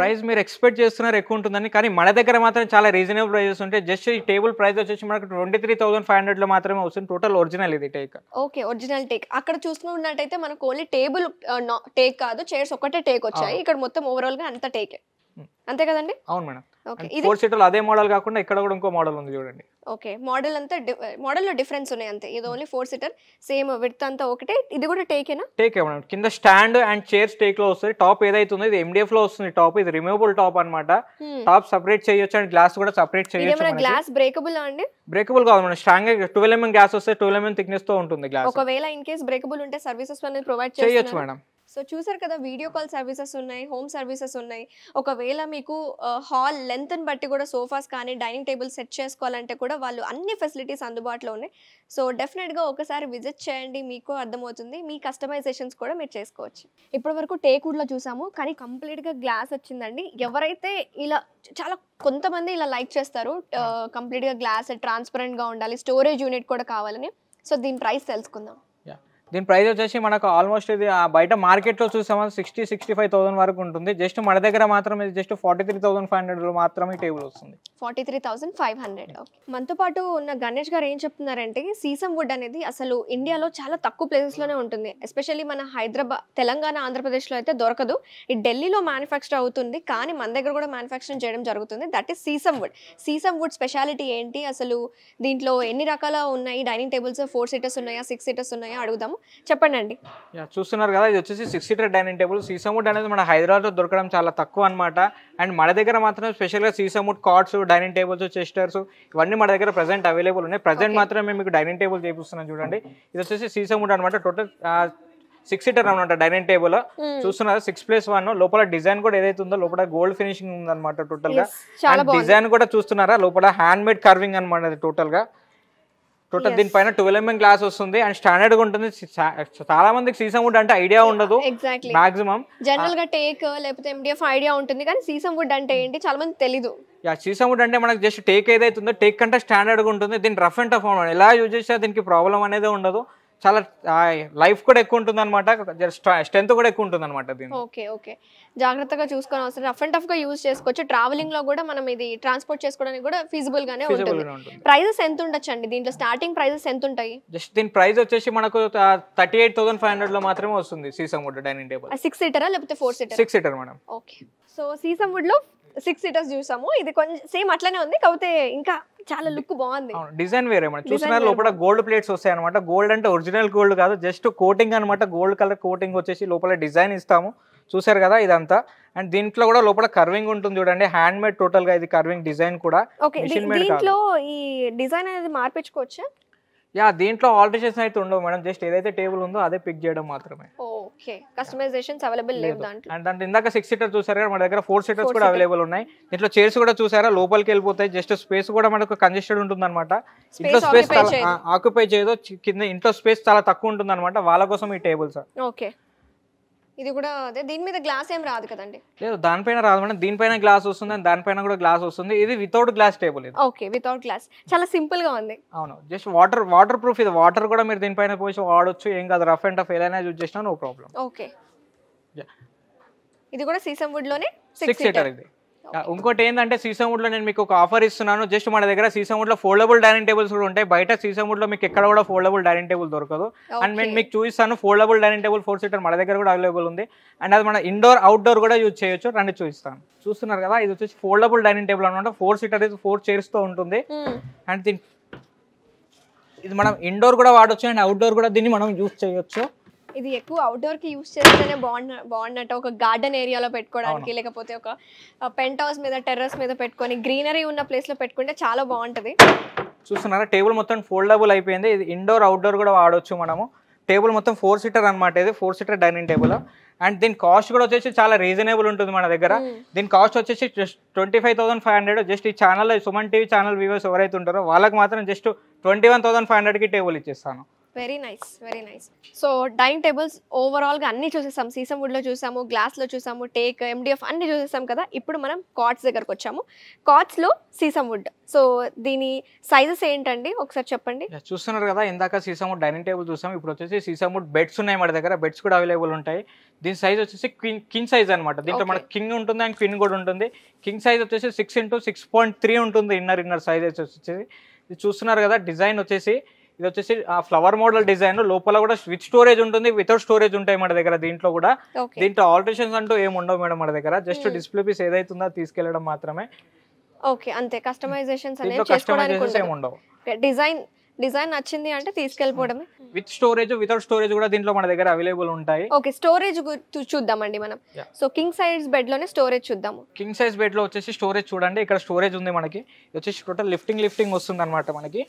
ప్రైస్ మీరు ఎక్స్పెక్ట్ చేస్తున్నారు ఎక్కువ ఉంటుందని కానీ మన దగ్గర మాత్రం చాలా రీజనబుల్ ప్రైజెస్ ఉంటాయి జస్ట్ ఈ టేబుల్ ప్రైస్ వచ్చేసి మనకు twenty three thousand five hundred లో మాత్రమే వస్తుంది టోటల్ ఒరిజినల్ ఇది టేక్ ఓకే ఒరిజినల్ టేక్ అక్కడ చూసుకున్నట్టయితే మనకు ఓన్లీ టేబుల్ టేక్ కాదు చైర్స్ ఒకటే టేక్ వచ్చాయి ఇక్కడ మొత్తం ఓవరాల్ గా అంత టేకే అంతే కదండి అవును మేడం ఫోర్ సీటర్ అదే మోడల్ కాకుండా ఇక్కడ కూడా ఇంకో మోడల్ ఉంది చూడండి ఓకే మోడల్ అంతా మోడల్ లో డిఫరెన్స్ ఉన్నాయి అంతే ఇది only four seater same width అంతా ఒకటే ఇది కూడా టేకేనా టేకే మేడం కింద స్టాండ్ అండ్ చైర్స్ టేక్ లో వస్తుంది టాప్ ఏదైతే ఉందో ఇది ఎండిఎఫ్ లో వస్తుంది టాప్ ఇది రిమూవబుల్ టాప్ అనమాట టాప్ సెపరేట్ చేయొచ్చు అండ్ గ్లాస్ కూడా సెపరేట్ చేయొచ్చు గ్లాస్ బ్రేకబుల్ అండి బ్రేకబుల్ కాదు madam strong twelve mm glass వస్తే ట్వెల్వ్ ఎంఎం థిక్నెస్ తో ఉంటుంది గ్లాస్ ఒకవేళ ఇన్ కేస్ బ్రేకబుల్ ఉంటే సర్వీసెస్ అనేది ప్రొవైడ్ చేయొచ్చు మేడం సో చూసారు కదా వీడియో కాల్ సర్వీసెస్ ఉన్నాయి హోమ్ సర్వీసెస్ ఉన్నాయి ఒకవేళ మీకు హాల్ లెంత్ని బట్టి కూడా సోఫాస్ కానీ డైనింగ్ టేబుల్ సెట్ చేసుకోవాలంటే కూడా వాళ్ళు అన్ని ఫెసిలిటీస్ అందుబాటులో ఉన్నాయి సో డెఫినెట్గా ఒకసారి విజిట్ చేయండి మీకు అర్థమవుతుంది మీ కస్టమైజేషన్స్ కూడా మీరు చేసుకోవచ్చు ఇప్పటి వరకు టేకుడ్లో చూసాము కానీ కంప్లీట్గా గ్లాస్ వచ్చిందండి ఎవరైతే ఇలా చాలా కొంతమంది ఇలా లైక్ చేస్తారు కంప్లీట్గా గ్లాస్ ట్రాన్స్పరెంట్గా ఉండాలి స్టోరేజ్ యూనిట్ కూడా కావాలని సో దీని ప్రైస్ తెలుసుకుందాం దీని ప్రైస్ వచ్చేసి మనకు ఆల్మోస్ట్ ఇది బయట మార్కెట్లో చూసామని సిక్స్టీ సిక్స్టీ ఫైవ్ థౌసండ్ వరకు ఉంటుంది జస్ట్ మన దగ్గర మాత్రం ఇది just forty three thousand five hundred మాత్రమే టేబుల్ వస్తుంది forty three thousand five hundred మనతో పాటు ఉన్న గణేష్ గారు ఏం చెప్తున్నారంటే సీసం వుడ్ అనేది అసలు ఇండియాలో చాలా తక్కువ ప్లేసెస్లోనే ఉంటుంది ఎస్పెషల్లీ మన హైదరాబాద్ తెలంగాణ ఆంధ్రప్రదేశ్లో అయితే దొరకదు ఇది ఢిల్లీలో మ్యానుఫ్యాక్చర్ అవుతుంది కానీ మన దగ్గర కూడా మ్యానుఫ్యాక్చరింగ్ చేయడం జరుగుతుంది that is sheesham wood sheesham wood specialty ఏంటి అసలు దీంట్లో ఎన్ని రకాల ఉన్నాయి డైనింగ్ టేబుల్స్ ఫోర్ సీటర్స్ ఉన్నాయా సిక్స్ సీటర్స్ ఉన్నాయా అడుగుదాం చెప్పండి అండి చూస్తున్నారు కదా ఇది వచ్చేసి six seater dining table sheesham wood అనేది మన హైదరాబాద్లో దొరకడం చాలా తక్కువ అనమాట అండ్ మన దగ్గర మాత్రం స్పెషల్గా సీసముడ్ కార్డ్స్ డైనింగ్ టేబుల్స్ చెస్టర్స్ ఇవన్నీ మన దగ్గర ప్రజెంట్ అవైలబుల్ ఉన్నాయి ప్రజెంట్ మాత్రమే మీకు డైనింగ్ టేబుల్ చేపిస్తున్నాం చూడండి ఇది వచ్చేసి సీసముడ్ అనమాట టోటల్ సిక్స్ సీటర్ అనమాట డైనింగ్ టేబుల్ చూస్తున్నారు సిక్స్ ప్లేస్ వన్ లోపల డిజైన్ కూడా ఏదైతే ఉందో లోపల గోల్డ్ ఫినిషింగ్ ఉందన్నమాట టోటల్ గా డిజైన్ కూడా చూస్తున్నారా లోపల హ్యాండ్ మేడ్ కర్వింగ్ అనమాట టోటల్ గా టోటల్ దీనిపైన ట్వెల్వ్ ఎంఎం గ్లాస్ వస్తుంది అండ్ స్టాండర్డ్ గా ఉంటుంది చాలా మందికి సీసం వుడ్ అంటే ఐడియా ఉండదు మాక్సిమం జనరల్ గా టేక్ లేకపోతే ఐడియా ఉంటుంది కానీ సీసం అంటే ఏంటి చాలా మంది తెలియదు యా సీసం వుడ్ అంటే మనకు జస్ట్ టేక్ ఏదైతుందో టేక్ కంటే స్టాండర్డ్ గా ఉంటుంది దీని రఫ్ అండ్ టఫ్ ఎలా యూజ్ చేసినా దీనికి ప్రాబ్లం అనేది ఉండదు చాలా లైఫ్ కూడా ఎక్కువ ఉంటుంది అనమాట స్ట్రెంత్ కూడా ఎక్కువ ఉంటుంది అనమాట ఓకే ఓకే జాగ్రత్తగా చూసుకొని అవసరం రఫ్ అండ్ టఫ్ గా యూజ్ చేసుకోవచ్చు ట్రావెలింగ్ లో కూడా మనం ఇది ట్రాన్స్పోర్ట్ చేసుకోవడానికి కూడా ఫీజిబుల్ గానే ఉంటుంది ప్రైజెస్ ఎంత ఉండొచ్చు అండి దీంట్లో స్టార్టింగ్ ప్రైజెస్ ఎంత ఉంటాయి జస్ట్ దీని ప్రైస్ వచ్చేసి మనకు thirty eight thousand five hundred లో మాత్రమే వస్తుంది sheesham wood dining table six సీటరా లేకపోతే four seater six seater madam okay so sheesham wood లో సిక్స్ సీటర్స్ చూసాము ఇది కొంచెం సేమ్ అట్లనే ఉంది కాకపోతే ఇంకా చాలా లుక్ బాగుంది డిజైన్ వేరే మనం చూసిన లోపల గోల్డ్ ప్లేట్స్ వస్తాయి అనమాట గోల్డ్ అంటే ఒరిజినల్ గోల్డ్ కాదు జస్ట్ కోటింగ్ అనమాట గోల్డ్ కలర్ కోటింగ్ వచ్చేసి లోపల డిజైన్ ఇస్తాము చూసారు కదా ఇదంతా అండ్ దీంట్లో కూడా లోపల కర్వింగ్ ఉంటుంది చూడండి హ్యాండ్ మేడ్ టోటల్ గా ఇది కర్వింగ్ డిజైన్ కూడా దీంట్లో ఈ డిజైన్ అనేది మార్పించుకోవచ్చా యా దీంట్లో ఆల్టరేషన్ అయితే ఉండవు మేడం జస్ట్ ఏదైతే టేబుల్ ఉందో అదే పిక్ చేయడం మాత్రమే ఓకే కస్టమైజేషన్స్ అవైలబుల్ లేవు దాంట్లో అండ్ దాంట్లో ఇందాక సిక్స్ సీటర్ చూసారు కదా మన దగ్గర ఫోర్ సీటర్స్ కూడా అవైలబుల్ ఉన్నాయి దీంట్లో చైర్స్ కూడా చూసారా లోపలికి వెళ్ళిపోతాయి జస్ట్ స్పేస్ కూడా మనకు కంజెస్టెడ్ ఉంటుంది అనమాట ఇంట్లో స్పేస్ ఆక్యుపై చేయదు కింద ఇంట్లో స్పేస్ చాలా తక్కువ ఉంటుంది అనమాట వాళ్ళ కోసం ఈ టేబుల్స్ ఓకే ఇది కూడా అదే దీని మీద గ్లాస్ ఏం రాదు కదండి లేదు దానిపైన రాదు మేడం దీనిపైన గ్లాస్ వస్తుంది అండ్ దానిపైన కూడా గ్లాస్ వస్తుంది ఇది వితౌట్ గ్లాస్ టేబుల్ ఇది ఓకే వితౌట్ గ్లాస్ చాలా సింపుల్ గా ఉంది అవును జస్ట్ వాటర్ వాటర్ ప్రూఫ్ ఇది వాటర్ కూడా మీరు దీనిపైన పోసి వాడొచ్చు ఏం కాదు రఫ్ అండ్ టఫ్ ఏదైనా యూజ్ చేసినా నో ప్రాబ్లం ఓకే ఇది కూడా సీసం వుడ్ లోనే సిక్స్ సీటర్ ఇది ఇంకోటి ఏంటంటే సీసమ్వుడ్ లో నేను మీకు ఒక ఆఫర్ ఇస్తున్నాను జస్ట్ మన దగ్గర సీసమ్వుడ్ లో ఫోల్డబుల్ డైనింగ్ టేబుల్స్ కూడా ఉంటాయి బయట సీసమ్వుడ్ లో మీకు ఎక్కడ కూడా ఫోల్డబుల్ డైనింగ్ టేబుల్ దొరకదు అండ్ నేను మీకు చూపిస్తాను foldable dining table four seater మన దగ్గర కూడా అవైలబుల్ ఉంది అండ్ అది మన ఇండోర్ అవుట్డోర్ కూడా యూజ్ చేయొచ్చు రండి చూపిస్తాను చూస్తున్నారు కదా ఇది వచ్చేసి ఫోల్డబుల్ డైనింగ్ టేబుల్ అనమాట ఫోర్ సీటర్ ఇది ఫోర్ చైర్స్ తో ఉంటుంది అండ్ hmm. దీని ఇది మనం ఇండోర్ కూడా వాడచ్చు అండ్ అవుట్డోర్ కూడా దీన్ని మనం యూజ్ చేయొచ్చు ఇది ఎక్కువ అవుట్డోర్ కి యూస్ చేస్తేనే బాగున్న బాగున్నట్టు ఒక గార్డెన్ ఏరియాలో పెట్టుకోవడానికి లేకపోతే ఒక పెంట్ హౌస్ మీద టెర్రస్ మీద పెట్టుకొని గ్రీనరీ ఉన్న ప్లేస్ లో పెట్టుకుంటే చాలా బాగుంటది చూస్తున్నారా టేబుల్ మొత్తం ఫోల్డబుల్ అయిపోయింది ఇది ఇండోర్ అవుట్డోర్ కూడా వాడవచ్చు మనము టేబుల్ మొత్తం ఫోర్ సీటర్ అనమాట ఇది four seater dining table and దీని కాస్ట్ కూడా వచ్చేసి చాలా రీజనబుల్ ఉంటుంది మన దగ్గర hmm. దీని కాస్ట్ వచ్చేసి just twenty five thousand five hundred just ఈ ఛానల్లో సుమన్ టీవీ ఛానల్ వ్యూవర్స్ ఎవరైతే ఉంటారో వాళ్ళకి మాత్రం just twenty one thousand five హండ్రెడ్కి టేబుల్ ఇచ్చేస్తాను very nice very nice so dining tables ఓవరాల్గా అన్ని చూసేసాం సీసం వుడ్లో చూసాము గ్లాస్లో చూసాము టేక్ ఎండిఎఫ్ అన్ని చూసేసాం కదా ఇప్పుడు మనం కాట్స్ దగ్గరకు వచ్చాము కాట్స్లో సీసం వుడ్ సో దీని సైజెస్ ఏంటండి ఒకసారి చెప్పండి చూస్తున్నారు కదా ఇందాక సీసం వుడ్ డైనింగ్ టేబుల్ చూసాం ఇప్పుడు వచ్చేసి సీసం వుడ్ బెడ్స్ ఉన్నాయి మన దగ్గర బెడ్స్ కూడా అవైలబుల్ ఉంటాయి దీని సైజ్ వచ్చేసి క్వీన్ కింగ్ సైజ్ అనమాట దీంట్లో మనకి కింగ్ ఉంటుంది అండ్ క్వీన్ కూడా ఉంటుంది కింగ్ సైజ్ వచ్చేసి six into six point three ఉంటుంది ఇన్నర్ ఇన్నర్ సైజ్ వచ్చేసి చూస్తున్నారు కదా డిజైన్ వచ్చేసి ఇది వచ్చేసి ఆ ఫ్లవర్ మోడల్ డిజైన్ లోపల కూడా విత్ స్టోరేజ్ ఉంటుంది వితౌట్ స్టోరేజ్ ఉంటాయి మన దగ్గర దీంట్లో కూడా దీంట్లో ఆల్టరేషన్స్ అంటూ ఏమి ఉండవు మేడం మన దగ్గర జస్ట్ డిస్ప్లే పీస్ ఏదైతుందో తీసుకెళ్లడం మాత్రమే ఓకే అంతే కస్టమైజేషన్ డిజైన్ డిజైన్ నచ్చింది అంటే తీసుకెళ్ళిపోవడమే విత్ స్టోరేజ్ వితౌట్ స్టోరేజ్ కూడా దీంట్లో మన దగ్గర అవైలబుల్ ఉంటాయి ఓకే స్టోరేజ్ చూద్దామండి మనం సో కింగ్ సైజ్ బెడ్ లోనే స్టోరేజ్ చూద్దాము కింగ్ సైజ్ బెడ్ లో వచ్చేసి స్టోరేజ్ చూడండి ఇక్కడ స్టోరేజ్ ఉంది మనకి వచ్చేసి టోటల్ లిఫ్టింగ్ లిఫ్టింగ్ వస్తుంది అనమాట మనకి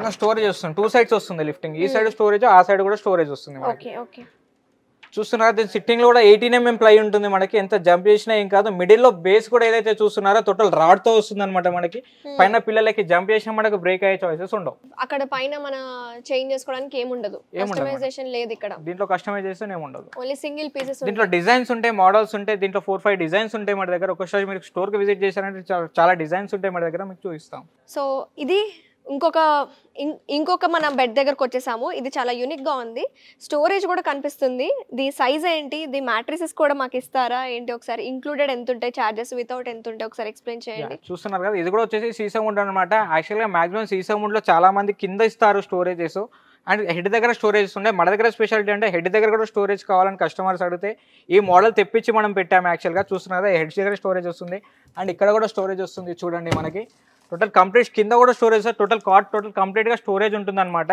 ఇలా స్టోరేజ్ వస్తుంది టూ సైడ్స్ వస్తుంది లిఫ్టింగ్ ఈ సైడ్ స్టోరేజ్ ఆ సైడ్ కూడా స్టోరేజ్ వస్తుంది మనకి చూస్తున్నారా దీని సిట్టింగ్ లో కూడా ఎయిటీన్ ఎంఎం ప్లై ఉంటుంది మనకి ఎంత జంప్ చేసినా ఏం కాదు మిడిల్ లో బేస్ కూడా ఏదైతే చూస్తున్నారో టోటల్ రాడ్ తో వస్తుంది అనమాట మనకి hmm. పైన పిల్లలకి జంప్ చేసినా మనకు బ్రేక్ అయ్యే చాయిసెస్ ఉండవు అక్కడ పైన మన చేంజ్ చేసుకోవడానికి ఏముండదు కస్టమైజేషన్ లేదు ఇక్కడ దీంట్లో కస్టమైజేషన్ ఏముండదు ఓన్లీ సింగిల్ పీసెస్ దీంట్లో డిజైన్స్ ఉంటాయి మోడల్స్ ఉంటాయి దీంట్లో ఫోర్ ఫైవ్ డిజైన్స్ ఉంటాయి మన దగ్గర ఒకసారి మీరు స్టోర్ కి విజిట్ చేశారంటే చాలా డిజైన్స్ ఉంటాయి మన దగ్గర మీకు చూపిస్తాం సో ఇది ఇంకొక ఇంకొక మనం బెడ్ దగ్గరకు వచ్చేసాము ఇది చాలా యూనిక్గా ఉంది స్టోరేజ్ కూడా కనిపిస్తుంది ది సైజ్ ఏంటి ది మ్యాట్రిసెస్ కూడా మాకు ఇస్తారా ఏంటి ఒకసారి ఇంక్లూడెడ్ ఎంత ఉంటాయి చార్జెస్ వితౌట్ ఎంత ఉంటాయి ఒకసారి ఎక్స్ప్లెయిన్ చేయండి చూస్తున్నారు కదా ఇది కూడా వచ్చేసి సీసా ఉండ అనమాట యాక్చువల్గా మాక్సిమం సీసా వుడ్లో చాలా మంది కింద ఇస్తారు స్టోరేజెస్ అండ్ హెడ్ దగ్గర స్టోరేజెస్ ఉన్నాయి మన దగ్గర స్పెషాలిటీ అంటే హెడ్ దగ్గర కూడా స్టోరేజ్ కావాలని కస్టమర్స్ అడిగితే ఈ మోడల్ తెప్పించి మనం పెట్టాము యాక్చువల్గా చూస్తున్నారు కదా హెడ్ దగ్గర స్టోరేజ్ వస్తుంది అండ్ ఇక్కడ కూడా స్టోరేజ్ వస్తుంది చూడండి మనకి టోటల్ కంప్లీట్ కింద కూడా storage total cot total complete గా స్టోరేజ్ ఉంటుంది అనమాట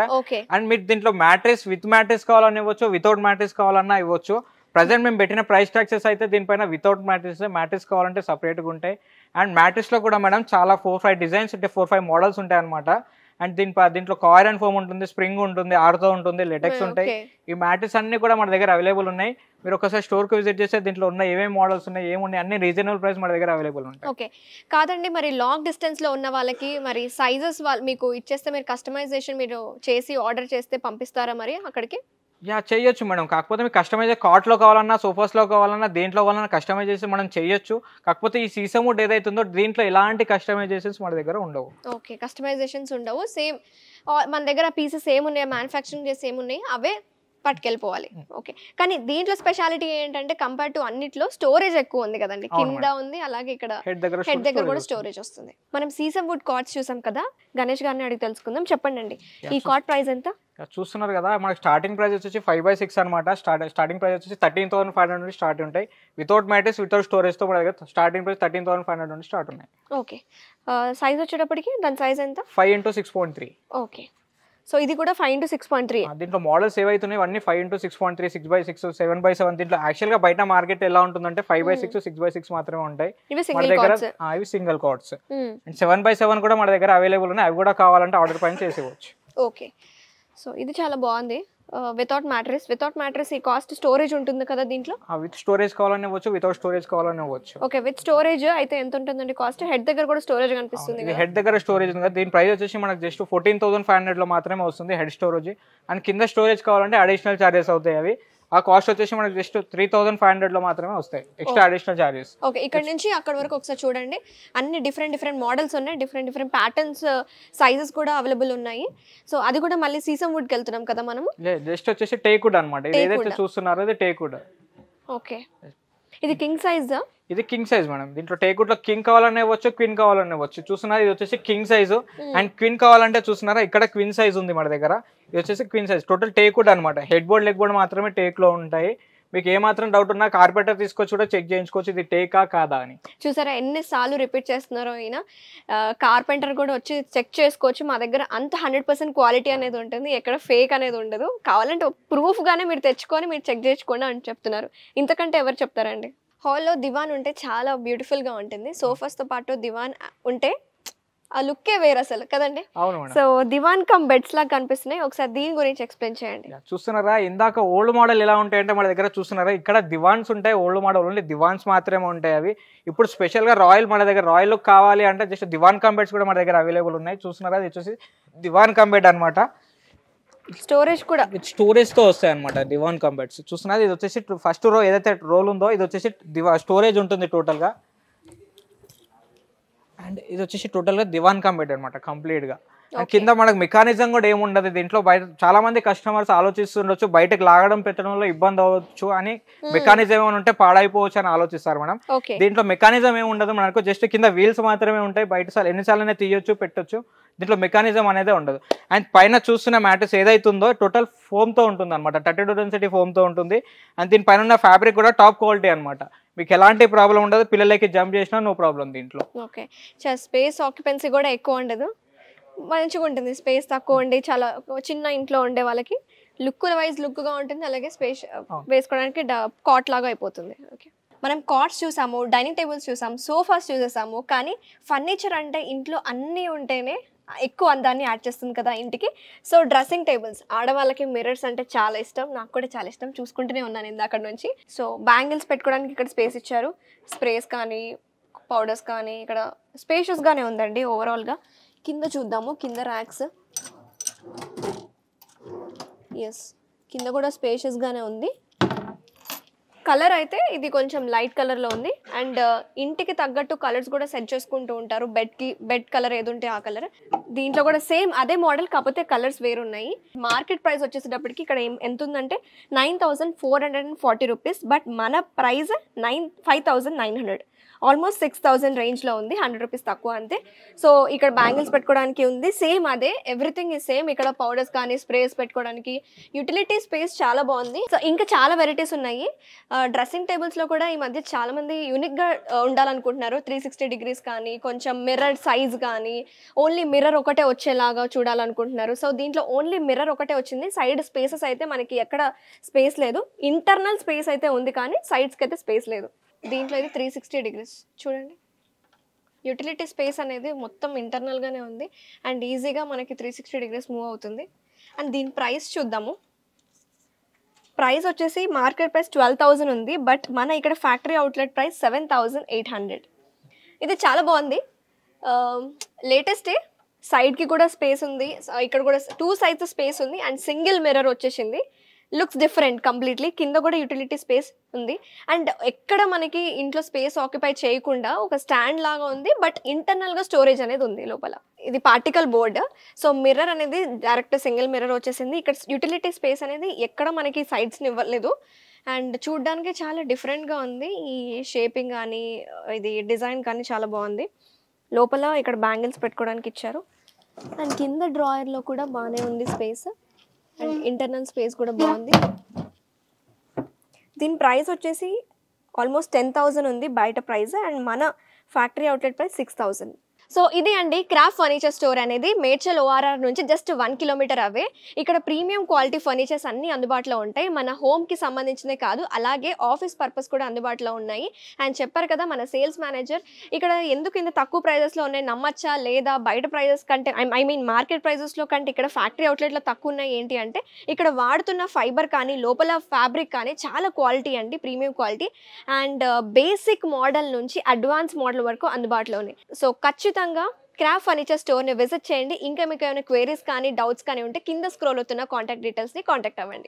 అండ్ మీరు దీంట్లో మ్యాట్రిస్ విత్ మ్యాట్రిస్ కావాలని ఇవ్వచ్చు వితౌట్ మ్యాట్రిక్స్ కావాలన్నా ఇవ్వచ్చు ప్రజెంట్ మేము పెట్టిన ప్రైస్ ట్యాక్సెస్ అయితే దీనిపైన వితౌట్ మ్యాట్రిక్స్ మ్యాట్రిస్ కావాలంటే సపరేట్గా ఉంటాయి అండ్ లో కూడా మేడం చాలా ఫోర్ ఫైవ్ డిజైన్స్ ఉంటాయి ఫోర్ ఫైవ్ మోడల్స్ ఉంటాయి అనమాట అండ్ దీని దీంట్లో కాయిల్ అండ్ ఫోమ్ ఉంటుంది స్ప్రింగ్ ఉంటుంది ఆరుతో ఉంటుంది లెటెక్స్ ఉంటాయి ఈ మ్యాట్రిక్స్ అన్ని కూడా మన దగ్గర అవైలబుల్ ఉన్నాయి మీరు ఒకసారి స్టోర్ కు విజిట్ చేస్తే దీంట్లో ఉన్న ఏమేమి మోడల్స్ ఉన్నాయి ఏమున్నాయి అన్ని రీజనబుల్ ప్రైస్ మన దగ్గర అవైలబుల్ ఉంటాయి ఓకే కాదండి మరి లాంగ్ డిస్టెన్స్ లో ఉన్న వాళ్ళకి మరి సైజెస్ మీకు ఇచ్చేస్తే మీరు కస్టమైజేషన్ మీరు చేసి ఆర్డర్ చేస్తే పంపిస్తారా మరి అక్కడికి యా చేయొచ్చు మేడం కాకపోతే మీకు కస్టమైజ్ కాట్లో కావాలన్నా సోఫాస్లో కావాలన్నా దేంట్లో కావాలన్నా కస్టమైజ్ చేసి మనం చేయొచ్చు కాకపోతే ఈ సీసమ్ వుడ్ ఏదైతుందో దీంట్లో ఎలాంటి కస్టమైజేషన్స్ మన దగ్గర ఉండవు ఓకే కస్టమైజేషన్స్ ఉండవు సేమ్ మన దగ్గర పీసెస్ ఏమున్నాయి మ్యానుఫ్యాక్చరింగ్ చేసి ఏమున్నాయి అవే పట్టుకెళ్ళిపోవాలి ఓకే కానీ దీంట్లో స్పెషాలిటీ ఏంటంటే కంపేర్ టు అన్నిట్లో స్టోరేజ్ ఎక్కువ ఉంది కదండి కింద ఉంది అలాగే ఇక్కడ హెడ్ దగ్గర కూడా స్టోరేజ్ వస్తుంది మనం సీసం వుడ్ కార్డ్స్ చూసాం కదా గణేష్ గారిని అడిగి తెలుసుకుందాం చెప్పండి అండి ఈ కార్డ్ ప్రైస్ ఎంత చూస్తున్నారు కదా మనకి స్టార్టింగ్ ప్రైస్ వచ్చేసి ఫైవ్ బై సిక్స్ అనమాట స్టార్టింగ్ ప్రైస్ వచ్చేసి thirteen thousand five hundred start ఉంటాయి వితౌట్ మ్యాటర్స్ వితౌట్ స్టోరేజ్తో మన దగ్గర starting price thirteen thousand five hundred start ఉన్నాయి ఓకే సైజ్ uh, వచ్చేటప్పటికి దాని సైజ్ ఎంత five into six point three okay so ఇది కూడా five into six point three దీంట్లో మోడల్స్ ఏవైతున్నాయి అన్ని five into six point three six by six seven by seven దీంట్లో యాక్చువల్ గా బయట మార్కెట్ ఎలా ఉంటుందంటే five by six six by six మాత్రమే ఉంటాయి మన దగ్గర ఇవి single cots and seven by seven కూడా మన దగ్గర అవైలబుల్ ఉన్నాయి అవి కూడా కావాలంటే ఆర్డర్ పైన చేసేవచ్చు ఓకే సో ఇది చాలా బాగుంది వితౌట్ మ్యాట్రెస్ వితౌట్ మ్యాట్రెస్ ఈ కాస్ట్ స్టోరేజ్ ఉంటుంది కదా దీంట్లో విత్ స్టోరేజ్ కావాలని ఇవ్వచ్చు వితౌట్ స్టోరేజ్ కావాలని ఇవ్వచ్చు ఓకే విత్ స్టోరేజ్ అయితే ఎంత ఉంటుందండి కాస్ట్ హెడ్ దగ్గర కూడా స్టోరేజ్ కనిపిస్తుంది హెడ్ దగ్గర స్టోరేజ్ ఉంది దీని ప్రైస్ వచ్చేసి మనకు just fourteen thousand five hundred లో మాత్రమే వస్తుంది హెడ్ స్టోరేజ్ అండ్ కింద స్టోరేజ్ కావాలంటే అడిషనల్ చార్జెస్ అవుతాయి అవి ఆ కాస్ట్ వచ్చేసి మనకి just three thousand five hundred లో మాత్రమే వస్తాయి ఎక్స్ట్రా అడిషనల్ చార్జెస్ ఓకే ఇక్కడ నుంచి అక్కడ వరకు ఒకసారి చూడండి అన్ని డిఫరెంట్ డిఫరెంట్ మోడల్స్ ఉన్నాయి డిఫరెంట్ డిఫరెంట్ ప్యాటర్న్స్ సైజెస్ కూడా అవైలబుల్ ఉన్నాయి సో అది కూడా మళ్ళీ సీసం వుడ్ కి వెళ్తున్నాం కదా మనం జస్ట్ వచ్చేసి వుడ్ అనమాట ఏదైతే చూస్తున్నారో అది టేకుడ్ ఓకే ఇది కింగ్ సైజ్ ఇది కింగ్ సైజ్ మేడం దీంట్లో లో కింగ్ కావాలనే వచ్చు క్వీన్ కావాలనే వచ్చు చూస్తున్నారా ఇది వచ్చేసి కింగ్ సైజ్ అండ్ క్వీన్ కావాలంటే చూస్తున్నారా ఇక్కడ క్వీన్ సైజ్ ఉంది మన దగ్గర ఇది వచ్చేసి క్వీన్ సైజ్ టోటల్ టేకుడ్ అనమాట హెడ్ బోర్డ్ లెగ్ బోర్డ్ మాత్రమే టేక్ లో ఉంటాయి మీకు ఏమాత్రం డౌట్ ఉన్నా కార్పెంటర్ తీసుకొచ్చి కూడా చెక్ చేయించుకోవచ్చు ఇది టేకా కాదా అని చూసారా ఎన్నిసార్లు రిపీట్ చేస్తున్నారో అయినా కార్పెంటర్ కూడా వచ్చి చెక్ చేసుకోవచ్చు మా దగ్గర అంత హండ్రెడ్ పర్సెంట్ క్వాలిటీ అనేది ఉంటుంది ఎక్కడ ఫేక్ అనేది ఉండదు కావాలంటే ప్రూఫ్గానే మీరు తెచ్చుకొని మీరు చెక్ చేసుకోండి అని చెప్తున్నారు ఇంతకంటే ఎవరు చెప్తారండి హాల్లో దివాన్ ఉంటే చాలా బ్యూటిఫుల్గా ఉంటుంది సోఫాస్తో పాటు దివాన్ ఉంటే ఆ లుక్కే వేరు అసలు కదండి సో దివాన్ కమ్ బెడ్స్ లాగా కనిపిస్తున్నాయి ఒకసారి దీని గురించి ఎక్స్ప్లెయిన్ చేయండి చూస్తున్నారా ఇందాక ఓల్డ్ మోడల్ ఎలా ఉంటాయంటే మన దగ్గర చూస్తున్నారా ఇక్కడ దివాన్స్ ఉంటాయి ఓల్డ్ మోడల్ ఓన్లీ దివాన్స్ మాత్రమే ఉంటాయి అవి ఇప్పుడు స్పెషల్ గా రాయల్ మన దగ్గర రాయల్ లుక్ కావాలి అంటే జస్ట్ దివాన్ కమ్ బెడ్స్ కూడా మన దగ్గర అవైలబుల్ ఉన్నాయి చూస్తున్నారా ఇది వచ్చేసి దివాన్ కమ్ బెడ్ అనమాట స్టోరేజ్ కూడా స్టోరేజ్ తో వస్తాయి అనమాట డివాన్ కంబెట్స్ చూస్తున్నది ఇది వచ్చేసి ఫస్ట్ రో ఏదైతే రోల్ ఉందో ఇది వచ్చేసి స్టోరేజ్ ఉంటుంది టోటల్ గా అండ్ ఇది వచ్చేసి టోటల్గా దివాన్ కమ్ బెడ్ అనమాట కంప్లీట్గా కింద మనకు మెకానిజం కూడా ఏముండదు దీంట్లో బయట చాలా మంది కస్టమర్స్ ఆలోచిస్తుండొచ్చు బయటకు లాగడం పెట్టడంలో ఇబ్బంది అవ్వచ్చు అని మెకానిజం ఏమైనా ఉంటే పాడైపోవచ్చు అని ఆలోచిస్తారు మనం దీంట్లో మెకానిజం ఏమి ఉండదు మనకు జస్ట్ కింద వీల్స్ మాత్రమే ఉంటాయి బయట సార్ ఎన్నిసార్లు అయినా తీయొచ్చు పెట్టొచ్చు దీంట్లో మెకానిజం అనేది ఉండదు అండ్ పైన చూస్తున్న మ్యాటర్స్ ఏదైతుందో టోటల్ ఫోమ్తో ఉంటుంది అనమాట థర్టీ టూ డెన్సిటీ ఫోమ్తో ఉంటుంది అండ్ పైన ఉన్న ఫ్యాబ్రిక్ కూడా టాప్ క్వాలిటీ అనమాట మీకు ఎలాంటి ప్రాబ్లం ఉండదు పిల్లలకి జంప్ చేసినా నో ప్రాబ్లం దీంట్లో ఓకే స్పేస్ ఆక్యుపెన్సీ కూడా ఎక్కువ ఉండదు మంచిగా ఉంటుంది స్పేస్ తక్కువ ఉండి చాలా చిన్న ఇంట్లో ఉండే వాళ్ళకి లుక్ వైజ్ లుక్గా ఉంటుంది అలాగే స్పేస్ వేసుకోవడానికి కాట్ లాగా అయిపోతుంది ఓకే మనం కాట్స్ చూసాము డైనింగ్ టేబుల్స్ చూసాము సోఫాస్ చూసేసాము కానీ ఫర్నిచర్ అంటే ఇంట్లో అన్నీ ఉంటేనే ఎక్కువ అందాన్ని యాడ్ చేస్తుంది కదా ఇంటికి సో డ్రెస్సింగ్ టేబుల్స్ ఆడవాళ్ళకి మిర్రర్స్ అంటే చాలా ఇష్టం నాకు కూడా చాలా ఇష్టం చూసుకుంటూనే ఉన్నాను అక్కడ నుంచి సో బ్యాంగిల్స్ పెట్టుకోవడానికి ఇక్కడ స్పేస్ ఇచ్చారు స్ప్రేస్ కానీ పౌడర్స్ కానీ ఇక్కడ స్పేషియస్గానే ఉందండి ఓవరాల్గా కింద చూద్దాము కింద ర్యాక్స్ ఎస్ కింద కూడా స్పేషియస్గానే ఉంది కలర్ అయితే ఇది కొంచెం లైట్ కలర్లో ఉంది అండ్ uh, ఇంటికి తగ్గట్టు కలర్స్ కూడా సెట్ చేసుకుంటూ ఉంటారు బెడ్కి బెడ్ కలర్ ఏదుంటే ఆ కలర్ దీంట్లో కూడా సేమ్ అదే మోడల్ కాకపోతే కలర్స్ వేరున్నాయి మార్కెట్ ప్రైస్ వచ్చేసేటప్పటికి ఇక్కడ ఎంత ఉందంటే nine thousand four hundred and forty rupees but మన price nine five thousand nine hundred almost six thousand రేంజ్లో ఉంది హండ్రెడ్ రూపీస్ తక్కువ అంతే సో ఇక్కడ బ్యాంగిల్స్ పెట్టుకోవడానికి ఉంది సేమ్ అదే ఎవ్రీథింగ్ ఈ సేమ్ ఇక్కడ పౌడర్స్ కానీ స్ప్రేస్ పెట్టుకోవడానికి యూటిలిటీ స్పేస్ చాలా బాగుంది సో ఇంకా చాలా వెరైటీస్ ఉన్నాయి డ్రెస్సింగ్ టేబుల్స్లో కూడా ఈ మధ్య చాలామంది యూనిక్గా ఉండాలనుకుంటున్నారు త్రీ సిక్స్టీ డిగ్రీస్ కానీ కొంచెం మిర్రర్ సైజ్ కానీ ఓన్లీ మిర్రర్ ఒకటే వచ్చేలాగా చూడాలనుకుంటున్నారు సో దీంట్లో ఓన్లీ మిర్రర్ ఒకటే వచ్చింది సైడ్ స్పేసెస్ అయితే మనకి ఎక్కడ స్పేస్ లేదు ఇంటర్నల్ స్పేస్ అయితే ఉంది కానీ సైడ్స్కి అయితే స్పేస్ లేదు దీంట్లో ఇది త్రీ సిక్స్టీ డిగ్రీస్ చూడండి యూటిలిటీ స్పేస్ అనేది మొత్తం ఇంటర్నల్గానే ఉంది అండ్ ఈజీగా మనకి త్రీ సిక్స్టీ డిగ్రీస్ మూవ్ అవుతుంది అండ్ దీని ప్రైస్ చూద్దాము ప్రైస్ వచ్చేసి మార్కెట్ ప్రైస్ ట్వెల్వ్ థౌజండ్ ఉంది బట్ మన ఇక్కడ factory outlet price seven thousand eight hundred ఇది చాలా బాగుంది లేటెస్టే um, సైడ్కి కూడా స్పేస్ ఉంది ఇక్కడ కూడా టూ సైడ్స్ స్పేస్ ఉంది అండ్ సింగిల్ మిర్రర్ వచ్చేసింది లుక్స్ డిఫరెంట్ కంప్లీట్లీ కింద కూడా యూటిలిటీ స్పేస్ ఉంది అండ్ ఎక్కడ మనకి ఇంట్లో స్పేస్ ఆక్యుపై చేయకుండా ఒక స్టాండ్ లాగా ఉంది బట్ ఇంటర్నల్గా స్టోరేజ్ అనేది ఉంది లోపల ఇది పార్టికల్ బోర్డ్ సో మిర్రర్ అనేది డైరెక్ట్ సింగిల్ మిర్రర్ వచ్చేసింది ఇక్కడ యూటిలిటీ స్పేస్ అనేది ఎక్కడ మనకి సైడ్స్ని ఇవ్వలేదు అండ్ చూడ్డానికి చాలా డిఫరెంట్గా ఉంది ఈ షేపింగ్ కానీ ఇది డిజైన్ కానీ చాలా బాగుంది లోపల ఇక్కడ బ్యాంగిల్స్ పెట్టుకోవడానికి ఇచ్చారు అండ్ కింద డ్రాయర్లో కూడా బాగానే ఉంది space and internal hmm. Space కూడా బాగుంది దీని ప్రైస్ వచ్చేసి ఆల్మోస్ట్ టెన్ థౌజండ్ ఉంది బయట ప్రైస్ అండ్ మన factory outlet price six thousand so ఇది అండి క్రాఫ్ట్ ఫర్నిచర్ స్టోర్ అనేది మేడ్చల్ ఓఆర్ఆర్ నుంచి జస్ట్ వన్ కిలోమీటర్ అవే ఇక్కడ ప్రీమియం క్వాలిటీ ఫర్నిచర్స్ అన్నీ అందుబాటులో ఉంటాయి మన హోమ్కి సంబంధించినే కాదు అలాగే ఆఫీస్ పర్పస్ కూడా అందుబాటులో ఉన్నాయి అండ్ చెప్పారు కదా మన సేల్స్ మేనేజర్ ఇక్కడ ఎందుకు ఇంత తక్కువ ప్రైజెస్లో ఉన్నాయి నమ్మచ్చా లేదా బయట ప్రైజెస్ కంటే ఐ మీన్ మార్కెట్ ప్రైజెస్లో కంటే ఇక్కడ ఫ్యాక్టరీ అవుట్లెట్లో తక్కువ ఉన్నాయి ఏంటి అంటే ఇక్కడ వాడుతున్న ఫైబర్ కానీ లోపల ఫ్యాబ్రిక్ కానీ చాలా క్వాలిటీ అండి premium quality and basic uh, model నుంచి అడ్వాన్స్ మోడల్ వరకు అందుబాటులో ఉన్నాయి సో ఖచ్చితంగా ఖచ్చితంగా క్రాఫ్ ఫర్నిచర్ స్టోర్ని విజిట్ చేయండి ఇంకా మీకు ఏమైనా క్వేరీస్ కానీ డౌట్స్ కానీ ఉంటే కింద స్క్రోల్ అవుతున్న కాంటాక్ట్ డీటెయిల్స్ని కాంటాక్ట్ అవ్వండి